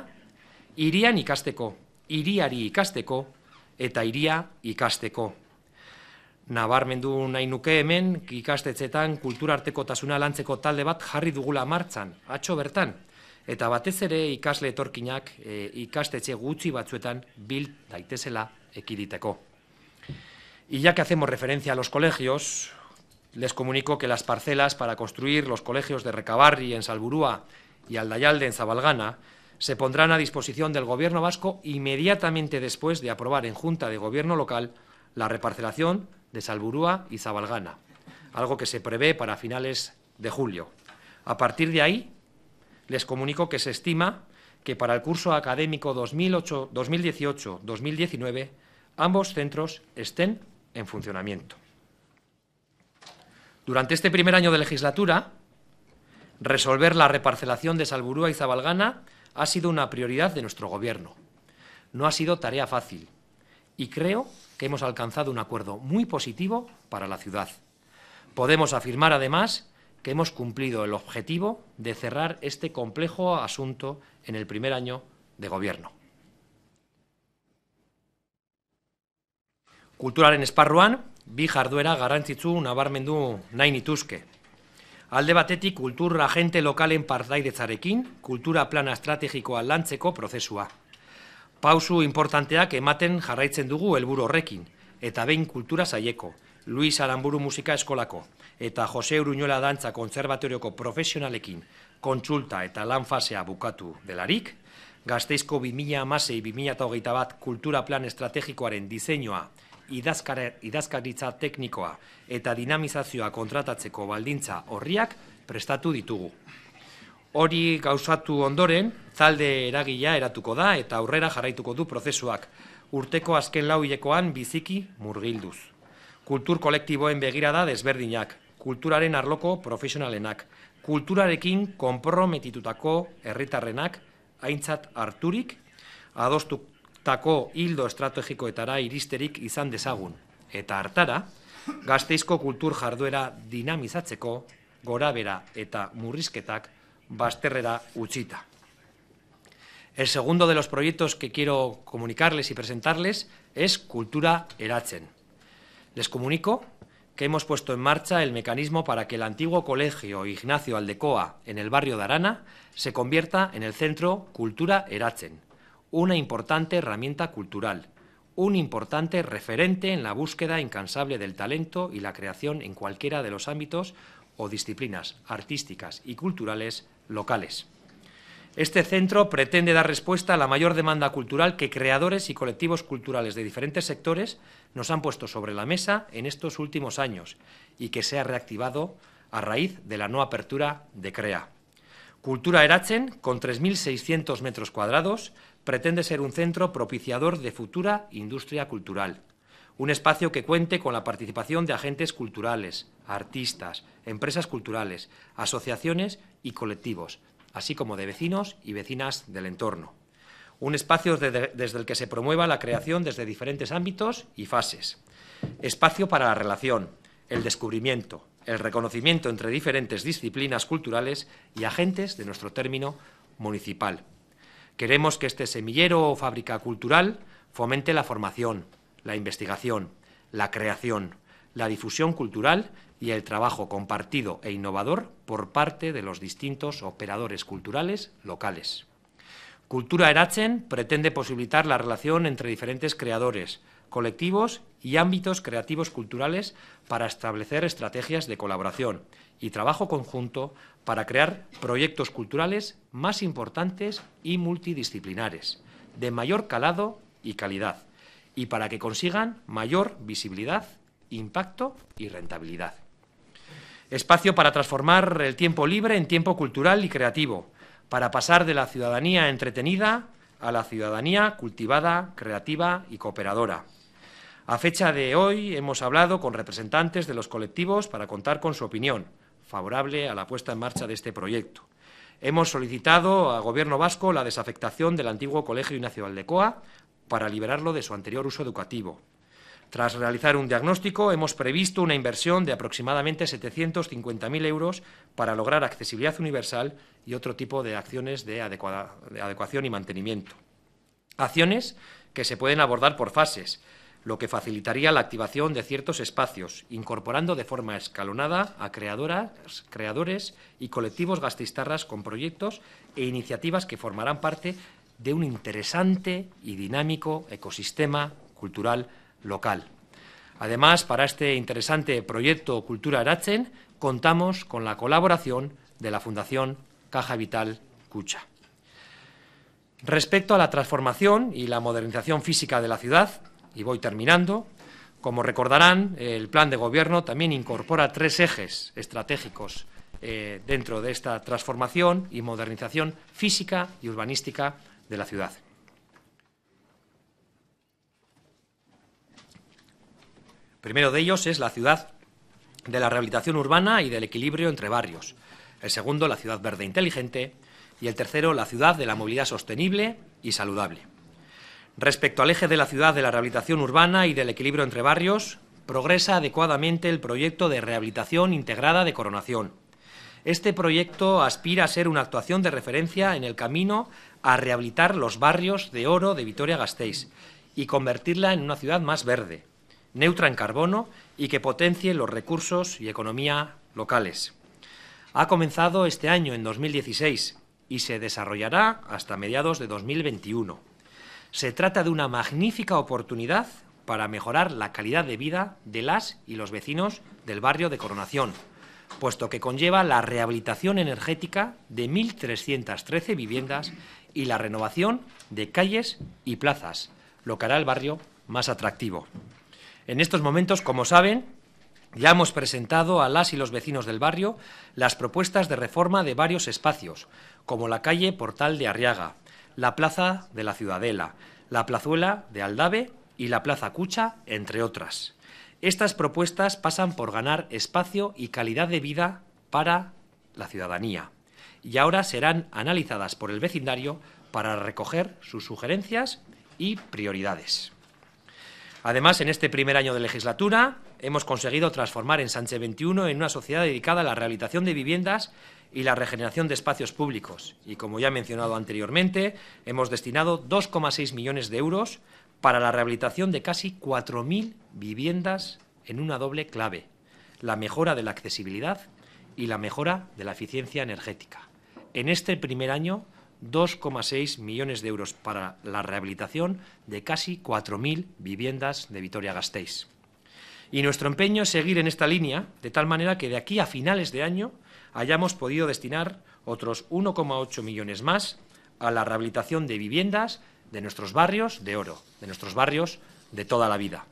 irian ikasteko, iriari ikasteko eta iria ikasteko. Nabarmendu nahi nuke hemen ikastetzetan kulturarteko tasuna lantzeko talde bat jarri dugula martzan, atxo bertan, eta batez ere ikasle etorkinak e, ikastetxe gutxi batzuetan bild daitezela ekiditeko. Y que hacemos referencia a los colegios, les comunico que las parcelas para construir los colegios de Recabarri en Salburúa y Aldayalde en Zabalgana se pondrán a disposición del Gobierno vasco inmediatamente después de aprobar en Junta de Gobierno local la reparcelación de Salburúa y Zabalgana, algo que se prevé para finales de julio. A partir de ahí, les comunico que se estima que para el curso académico 2018-2019 ambos centros estén en funcionamiento. Durante este primer año de legislatura, Resolver la reparcelación de Salburúa y Zabalgana ha sido una prioridad de nuestro Gobierno. No ha sido tarea fácil y creo que hemos alcanzado un acuerdo muy positivo para la ciudad. Podemos afirmar, además, que hemos cumplido el objetivo de cerrar este complejo asunto en el primer año de Gobierno. Kulturaren esparruan, bi jarduera garrantzitsu nabarmendu nahi Tusque. Alde batetik kultura agente lokalen partaidetzarekin, kultura plana estrategikoa lantzeko prozesua. Pausu importanteak ematen jarraitzen dugu helburu horrekin, eta behin kultura zaieko, Luis Aramburu musika eskolako, eta Jose Uruñola dantza konservatorioko profesionalekin, kontsulta eta lan fasea bukatu delarik, gazteizko 2000 amasei hogeita bat kultura plan estrategikoaren diseinua idazkaritza teknikoa eta dinamizazioa kontratatzeko baldintza horriak prestatu ditugu. Hori gauzatu ondoren, talde eragila eratuko da eta aurrera jarraituko du prozesuak urteko azken lauilekoan biziki murgilduz. Kultur kolektiboen begirada desberdinak, kulturaren arloko profesionalenak, kulturarekin konprometitutako herritarrenak aintzat harturik, adostuk tako hildo estrategikoetara iristerik izan dezagun. Eta hartara, gazteizko kultur jarduera dinamizatzeko, gorabera eta murrizketak basterrera utxita. El segundo de los proyectos que quiero comunicarles y presentarles es Cultura Eratzen. Les comunico que hemos puesto en marcha el mecanismo para que el antiguo colegio Ignacio Aldecoa en el barrio de Arana se convierta en el centro Cultura Eratzen. una importante herramienta cultural, un importante referente en la búsqueda incansable del talento y la creación en cualquiera de los ámbitos o disciplinas artísticas y culturales locales. Este centro pretende dar respuesta a la mayor demanda cultural que creadores y colectivos culturales de diferentes sectores nos han puesto sobre la mesa en estos últimos años y que se ha reactivado a raíz de la no apertura de CREA. Cultura Erachen, con 3.600 metros cuadrados, pretende ser un centro propiciador de futura industria cultural, un espacio que cuente con la participación de agentes culturales, artistas, empresas culturales, asociaciones y colectivos, así como de vecinos y vecinas del entorno. Un espacio desde el que se promueva la creación desde diferentes ámbitos y fases. Espacio para la relación, el descubrimiento, el reconocimiento entre diferentes disciplinas culturales y agentes de nuestro término municipal. Queremos que este semillero o fábrica cultural fomente la formación, la investigación, la creación, la difusión cultural y el trabajo compartido e innovador por parte de los distintos operadores culturales locales. Cultura Eratzen pretende posibilitar la relación entre diferentes creadores, colectivos y ámbitos creativos culturales para establecer estrategias de colaboración, y trabajo conjunto para crear proyectos culturales más importantes y multidisciplinares, de mayor calado y calidad, y para que consigan mayor visibilidad, impacto y rentabilidad. Espacio para transformar el tiempo libre en tiempo cultural y creativo, para pasar de la ciudadanía entretenida a la ciudadanía cultivada, creativa y cooperadora. A fecha de hoy hemos hablado con representantes de los colectivos para contar con su opinión favorable a la puesta en marcha de este proyecto. Hemos solicitado al Gobierno vasco la desafectación del antiguo Colegio de Coa para liberarlo de su anterior uso educativo. Tras realizar un diagnóstico, hemos previsto una inversión de aproximadamente 750.000 euros para lograr accesibilidad universal y otro tipo de acciones de adecuación y mantenimiento. Acciones que se pueden abordar por fases lo que facilitaría la activación de ciertos espacios, incorporando de forma escalonada a creadoras, creadores y colectivos gastistarras con proyectos e iniciativas que formarán parte de un interesante y dinámico ecosistema cultural local. Además, para este interesante proyecto Cultura Eratzen, contamos con la colaboración de la Fundación Caja Vital Cucha. Respecto a la transformación y la modernización física de la ciudad, y voy terminando, como recordarán, el plan de gobierno también incorpora tres ejes estratégicos eh, dentro de esta transformación y modernización física y urbanística de la ciudad. El primero de ellos es la ciudad de la rehabilitación urbana y del equilibrio entre barrios. El segundo, la ciudad verde inteligente. Y el tercero, la ciudad de la movilidad sostenible y saludable. Respecto al eje de la ciudad de la rehabilitación urbana y del equilibrio entre barrios, progresa adecuadamente el proyecto de rehabilitación integrada de Coronación. Este proyecto aspira a ser una actuación de referencia en el camino a rehabilitar los barrios de oro de Vitoria-Gasteiz y convertirla en una ciudad más verde, neutra en carbono y que potencie los recursos y economía locales. Ha comenzado este año, en 2016, y se desarrollará hasta mediados de 2021. Se trata de una magnífica oportunidad para mejorar la calidad de vida de las y los vecinos del barrio de Coronación, puesto que conlleva la rehabilitación energética de 1.313 viviendas y la renovación de calles y plazas, lo que hará el barrio más atractivo. En estos momentos, como saben, ya hemos presentado a las y los vecinos del barrio las propuestas de reforma de varios espacios, como la calle Portal de Arriaga, la Plaza de la Ciudadela, la Plazuela de Aldave y la Plaza Cucha, entre otras. Estas propuestas pasan por ganar espacio y calidad de vida para la ciudadanía y ahora serán analizadas por el vecindario para recoger sus sugerencias y prioridades. Además, en este primer año de legislatura hemos conseguido transformar en Sánchez 21 en una sociedad dedicada a la rehabilitación de viviendas y la regeneración de espacios públicos. Y como ya he mencionado anteriormente, hemos destinado 2,6 millones de euros para la rehabilitación de casi 4.000 viviendas en una doble clave, la mejora de la accesibilidad y la mejora de la eficiencia energética. En este primer año, 2,6 millones de euros para la rehabilitación de casi 4.000 viviendas de Vitoria-Gasteiz. Y nuestro empeño es seguir en esta línea, de tal manera que de aquí a finales de año hayamos podido destinar otros 1,8 millones más a la rehabilitación de viviendas de nuestros barrios de oro, de nuestros barrios de toda la vida.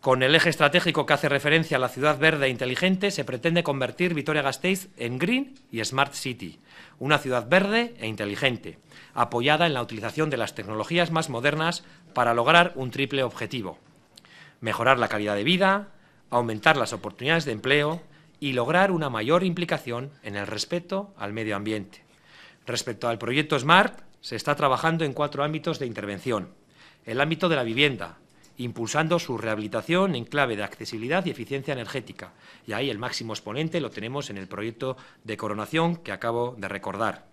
Con el eje estratégico que hace referencia a la ciudad verde e inteligente, se pretende convertir Vitoria-Gasteiz en Green y Smart City, una ciudad verde e inteligente, apoyada en la utilización de las tecnologías más modernas para lograr un triple objetivo. Mejorar la calidad de vida, aumentar las oportunidades de empleo y lograr una mayor implicación en el respeto al medio ambiente. Respecto al proyecto SMART, se está trabajando en cuatro ámbitos de intervención. El ámbito de la vivienda, impulsando su rehabilitación en clave de accesibilidad y eficiencia energética. Y ahí el máximo exponente lo tenemos en el proyecto de coronación que acabo de recordar.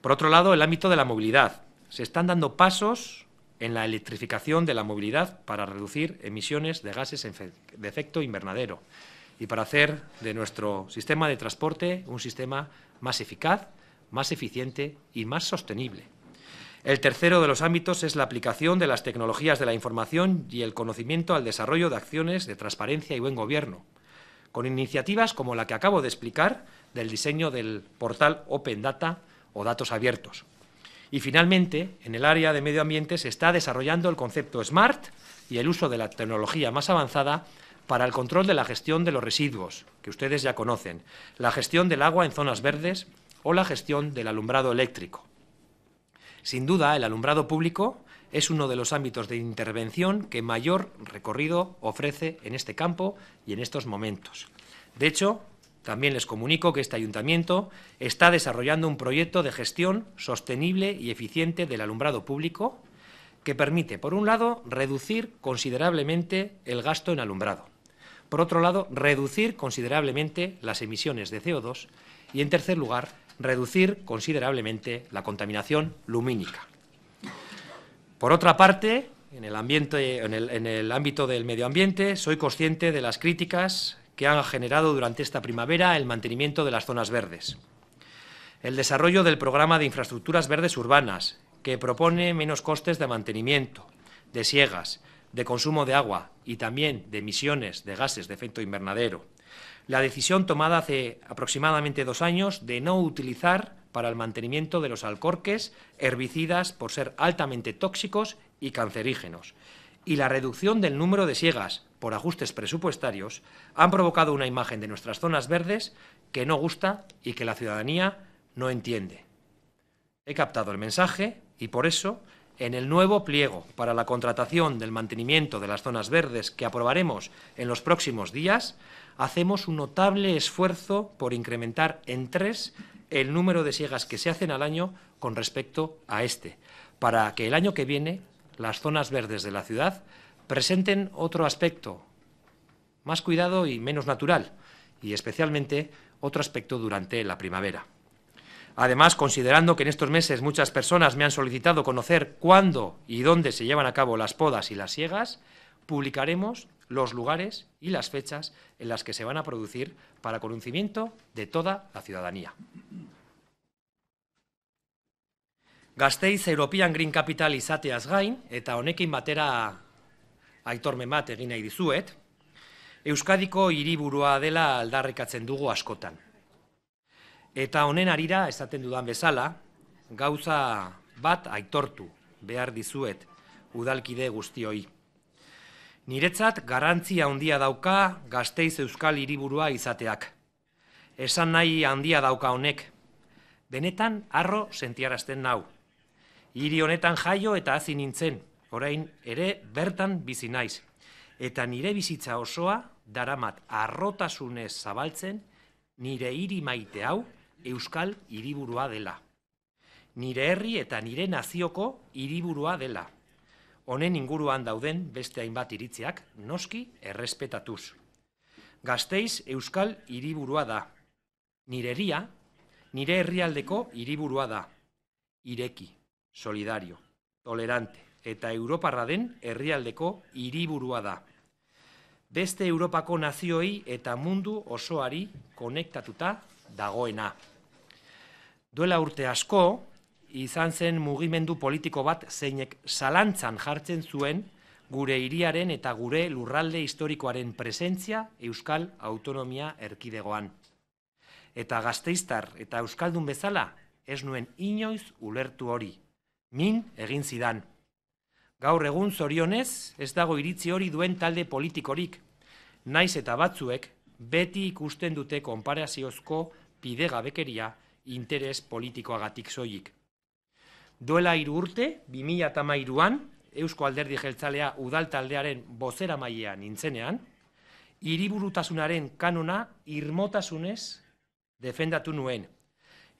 Por otro lado, el ámbito de la movilidad. Se están dando pasos en la electrificación de la movilidad para reducir emisiones de gases de efecto invernadero y para hacer de nuestro sistema de transporte un sistema más eficaz, más eficiente y más sostenible. El tercero de los ámbitos es la aplicación de las tecnologías de la información y el conocimiento al desarrollo de acciones de transparencia y buen gobierno, con iniciativas como la que acabo de explicar del diseño del portal Open Data o Datos Abiertos. Y finalmente, en el área de medio ambiente se está desarrollando el concepto SMART y el uso de la tecnología más avanzada para el control de la gestión de los residuos, que ustedes ya conocen, la gestión del agua en zonas verdes o la gestión del alumbrado eléctrico. Sin duda, el alumbrado público es uno de los ámbitos de intervención que mayor recorrido ofrece en este campo y en estos momentos. De hecho, también les comunico que este ayuntamiento está desarrollando un proyecto de gestión sostenible y eficiente del alumbrado público que permite, por un lado, reducir considerablemente el gasto en alumbrado por otro lado, reducir considerablemente las emisiones de CO2 y, en tercer lugar, reducir considerablemente la contaminación lumínica. Por otra parte, en el, ámbito del medio ambiente, soy consciente de las críticas que han generado durante esta primavera el mantenimiento de las zonas verdes. El desarrollo del programa de infraestructuras verdes urbanas, que propone menos costes de mantenimiento, de siegas, de consumo de agua y también de emisiones de gases de efecto invernadero. La decisión tomada hace aproximadamente dos años de no utilizar para el mantenimiento de los alcorques herbicidas por ser altamente tóxicos y cancerígenos. Y la reducción del número de siegas por ajustes presupuestarios han provocado una imagen de nuestras zonas verdes que no gusta y que la ciudadanía no entiende. He captado el mensaje y por eso en el nuevo pliego para la contratación del mantenimiento de las zonas verdes que aprobaremos en los próximos días, hacemos un notable esfuerzo por incrementar en tres el número de siegas que se hacen al año con respecto a este, para que el año que viene las zonas verdes de la ciudad presenten otro aspecto más cuidado y menos natural, y especialmente otro aspecto durante la primavera. Además, considerando que en estos meses muchas personas me han solicitado conocer cuándo y dónde se llevan a cabo las podas y las siegas, publicaremos los lugares y las fechas en las que se van a producir para conocimiento de toda la ciudadanía. Gasteiz European Green Capital izateaz gain, eta honekin batera aitormen bat egin nahi dizuet, Euskadiko hiriburua dela aldarrikatzen dugu askotan. Eta honen arira, esaten dudan bezala, gauza bat aitortu behar dizuet udalkide guztioi. Niretzat garantzia handia dauka gazteiz euskal hiriburua izateak. Esan nahi handia dauka honek. Benetan, arro sentiarazten nau. Hiri honetan jaio eta azi nintzen, orain ere bertan bizi naiz. Eta nire bizitza osoa daramat arrotasunez zabaltzen, nire hiri maite hau Euskal hiriburua dela. Nire herri eta nire nazioko hiriburua dela. Honen inguruan dauden beste hainbat iritziak noski errespetatuz. Gazteiz Euskal hiriburua da. Nire herria, nire herrialdeko hiriburua da. Ireki, solidario, tolerante eta Europarra den herrialdeko hiriburua da. Beste Europako nazioi eta mundu osoari konektatuta dagoena. Duela urte asko, izan zen mugimendu politiko bat zeinek zalantzan jartzen zuen gure iriaren eta gure lurralde historikoaren presentzia Euskal Autonomia Erkidegoan. Eta gazteiztar eta Euskaldun bezala ez nuen inoiz ulertu hori. Min egin zidan. Gaur egun zorionez ez dago iritzi hori duen talde politikorik. Naiz eta batzuek beti ikusten dute konparaziozko bidegabekeria interes politikoagatik soilik. Duela hiru urte, 2013an Eusko Alderdi Jeltzalea udal taldearen bozera nintzenean, hiriburutasunaren kanona irmotasunez defendatu nuen.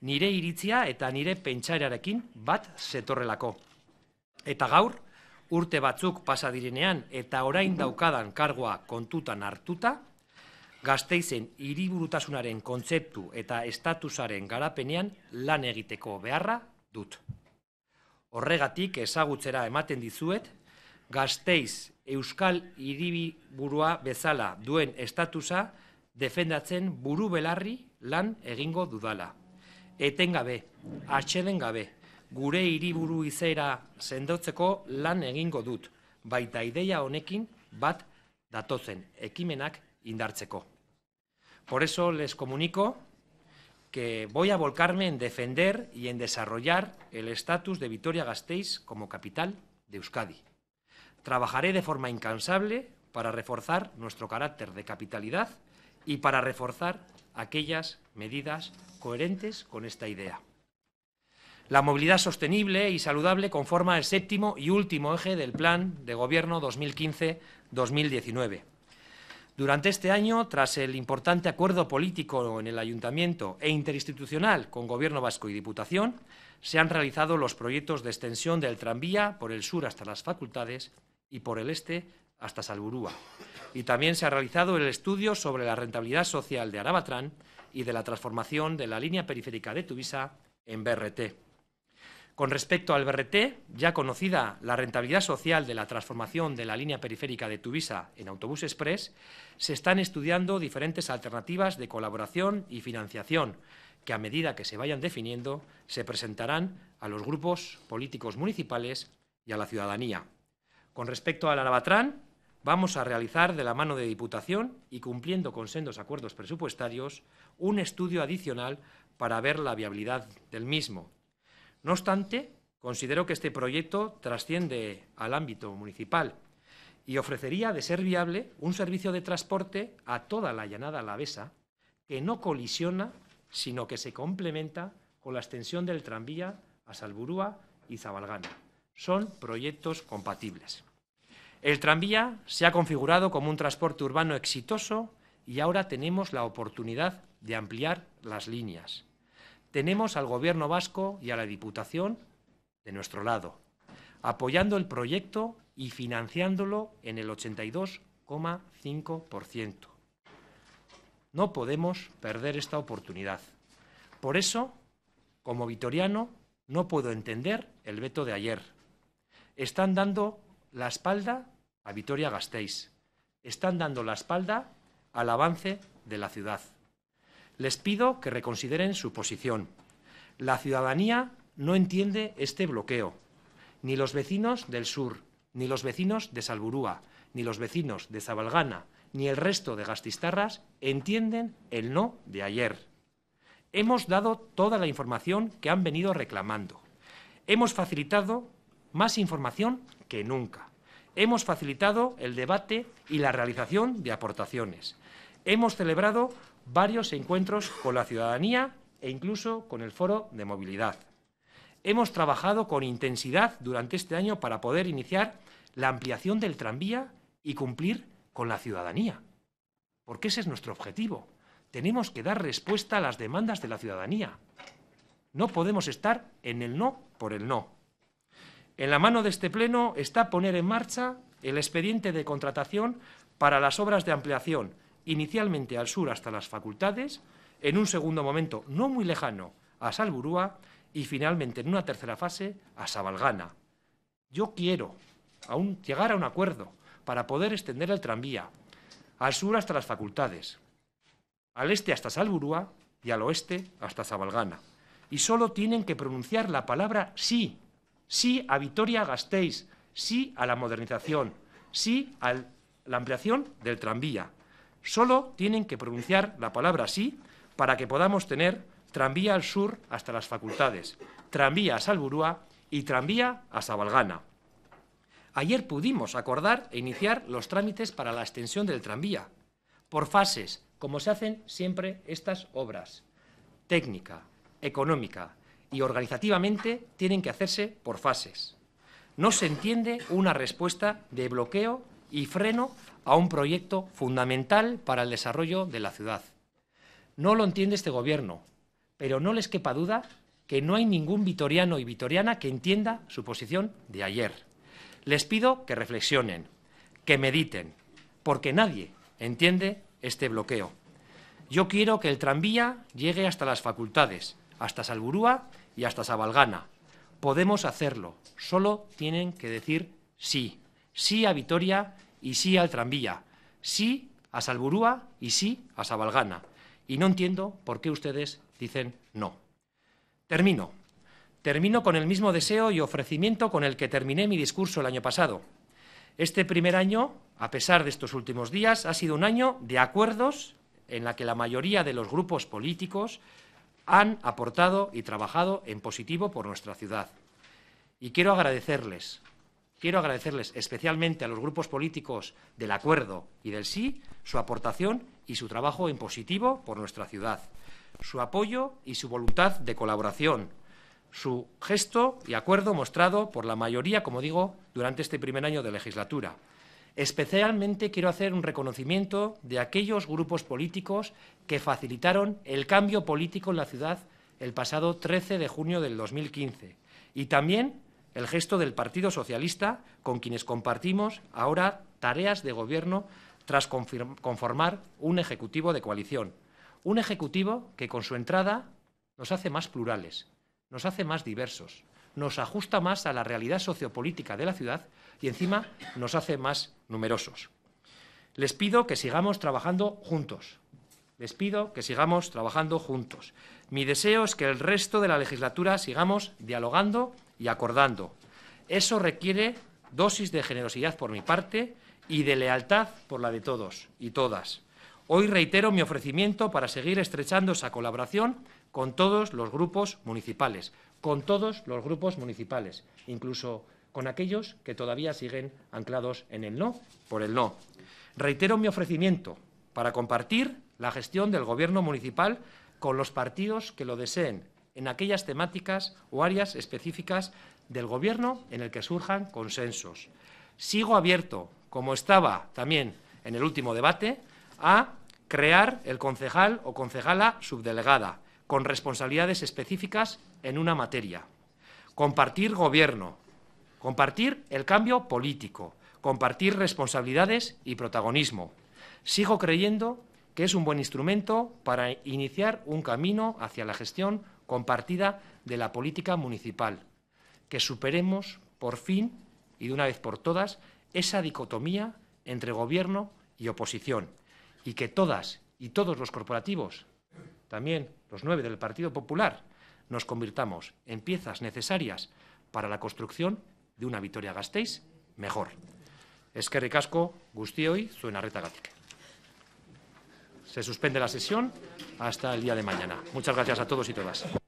Nire iritzia eta nire pentsaerarekin bat setorrelako. Eta gaur urte batzuk pasa direnean eta orain daukadan kargoa kontutan hartuta, gazteizen hiriburutasunaren kontzeptu eta estatusaren garapenean lan egiteko beharra dut. Horregatik ezagutzera ematen dizuet, gazteiz euskal hiriburua bezala duen estatusa defendatzen buru belarri lan egingo dudala. Eten gabe, atxeden gabe, gure hiriburu izera sendotzeko lan egingo dut, baita ideia honekin bat datozen ekimenak indartzeko. Por eso les comunico que voy a volcarme en defender y en desarrollar el estatus de Vitoria-Gasteiz como capital de Euskadi. Trabajaré de forma incansable para reforzar nuestro carácter de capitalidad y para reforzar aquellas medidas coherentes con esta idea. La movilidad sostenible y saludable conforma el séptimo y último eje del Plan de Gobierno 2015-2019 durante este año, tras el importante acuerdo político en el Ayuntamiento e interinstitucional con Gobierno Vasco y Diputación, se han realizado los proyectos de extensión del tranvía por el sur hasta las facultades y por el este hasta Salburúa. Y también se ha realizado el estudio sobre la rentabilidad social de Arabatrán y de la transformación de la línea periférica de Tuvisa en BRT. Con respecto al BRT, ya conocida la rentabilidad social de la transformación de la línea periférica de Tuvisa en autobús express, se están estudiando diferentes alternativas de colaboración y financiación que a medida que se vayan definiendo se presentarán a los grupos políticos municipales y a la ciudadanía. Con respecto al Arabatrán, vamos a realizar de la mano de Diputación y cumpliendo con sendos acuerdos presupuestarios un estudio adicional para ver la viabilidad del mismo no obstante, considero que este proyecto trasciende al ámbito municipal y ofrecería, de ser viable, un servicio de transporte a toda la llanada alavesa que no colisiona, sino que se complementa con la extensión del tranvía a Salburúa y Zabalgana. Son proyectos compatibles. El tranvía se ha configurado como un transporte urbano exitoso y ahora tenemos la oportunidad de ampliar las líneas tenemos al Gobierno vasco y a la Diputación de nuestro lado, apoyando el proyecto y financiándolo en el 82,5%. No podemos perder esta oportunidad. Por eso, como vitoriano, no puedo entender el veto de ayer. Están dando la espalda a Vitoria Gasteiz. Están dando la espalda al avance de la ciudad. Les pido que reconsideren su posición. La ciudadanía no entiende este bloqueo, ni los vecinos del sur, ni los vecinos de Salburúa, ni los vecinos de Zabalgana, ni el resto de gastistarras entienden el no de ayer. Hemos dado toda la información que han venido reclamando. Hemos facilitado más información que nunca. Hemos facilitado el debate y la realización de aportaciones. Hemos celebrado varios encuentros con la ciudadanía e incluso con el foro de movilidad. Hemos trabajado con intensidad durante este año para poder iniciar la ampliación del tranvía y cumplir con la ciudadanía, porque ese es nuestro objetivo. Tenemos que dar respuesta a las demandas de la ciudadanía. No podemos estar en el no por el no. En la mano de este Pleno está poner en marcha el expediente de contratación para las obras de ampliación inicialmente al sur hasta las facultades, en un segundo momento no muy lejano a Salburúa y finalmente en una tercera fase a Sabalgana. Yo quiero llegar a un acuerdo para poder extender el tranvía al sur hasta las facultades, al este hasta Salburúa y al oeste hasta Zabalgana. Y solo tienen que pronunciar la palabra sí, sí a Vitoria-Gasteiz, sí a la modernización, sí a la ampliación del tranvía. Solo tienen que pronunciar la palabra sí para que podamos tener tranvía al sur hasta las facultades, tranvía a Salburúa y tranvía a Sabalgana. Ayer pudimos acordar e iniciar los trámites para la extensión del tranvía, por fases, como se hacen siempre estas obras. Técnica, económica y organizativamente tienen que hacerse por fases. No se entiende una respuesta de bloqueo y freno a un proyecto fundamental para el desarrollo de la ciudad. No lo entiende este gobierno, pero no les quepa duda que no hay ningún vitoriano y vitoriana que entienda su posición de ayer. Les pido que reflexionen, que mediten, porque nadie entiende este bloqueo. Yo quiero que el tranvía llegue hasta las facultades, hasta Salburúa y hasta Sabalgana. Podemos hacerlo, solo tienen que decir sí, sí a Vitoria y sí al tranvía, sí a Salburúa y sí a Sabalgana. Y no entiendo por qué ustedes dicen no. Termino. Termino con el mismo deseo y ofrecimiento con el que terminé mi discurso el año pasado. Este primer año, a pesar de estos últimos días, ha sido un año de acuerdos en la que la mayoría de los grupos políticos han aportado y trabajado en positivo por nuestra ciudad. Y quiero agradecerles Quiero agradecerles especialmente a los grupos políticos del acuerdo y del sí su aportación y su trabajo en positivo por nuestra ciudad, su apoyo y su voluntad de colaboración, su gesto y acuerdo mostrado por la mayoría, como digo, durante este primer año de legislatura. Especialmente quiero hacer un reconocimiento de aquellos grupos políticos que facilitaron el cambio político en la ciudad el pasado 13 de junio del 2015 y también el gesto del Partido Socialista, con quienes compartimos ahora tareas de gobierno tras conformar un Ejecutivo de coalición. Un Ejecutivo que con su entrada nos hace más plurales, nos hace más diversos, nos ajusta más a la realidad sociopolítica de la ciudad y encima nos hace más numerosos. Les pido que sigamos trabajando juntos. Les pido que sigamos trabajando juntos. Mi deseo es que el resto de la legislatura sigamos dialogando y acordando. Eso requiere dosis de generosidad por mi parte y de lealtad por la de todos y todas. Hoy reitero mi ofrecimiento para seguir estrechando esa colaboración con todos los grupos municipales, con todos los grupos municipales, incluso con aquellos que todavía siguen anclados en el no por el no. Reitero mi ofrecimiento para compartir la gestión del Gobierno municipal con los partidos que lo deseen en aquellas temáticas o áreas específicas del Gobierno en el que surjan consensos. Sigo abierto, como estaba también en el último debate, a crear el concejal o concejala subdelegada con responsabilidades específicas en una materia. Compartir gobierno, compartir el cambio político, compartir responsabilidades y protagonismo. Sigo creyendo que es un buen instrumento para iniciar un camino hacia la gestión compartida de la política municipal, que superemos por fin y de una vez por todas esa dicotomía entre gobierno y oposición y que todas y todos los corporativos, también los nueve del Partido Popular, nos convirtamos en piezas necesarias para la construcción de una Vitoria-Gasteiz mejor. Es que ricasco suena Reta Gática. Se suspende la sesión hasta el día de mañana. Muchas gracias a todos y todas.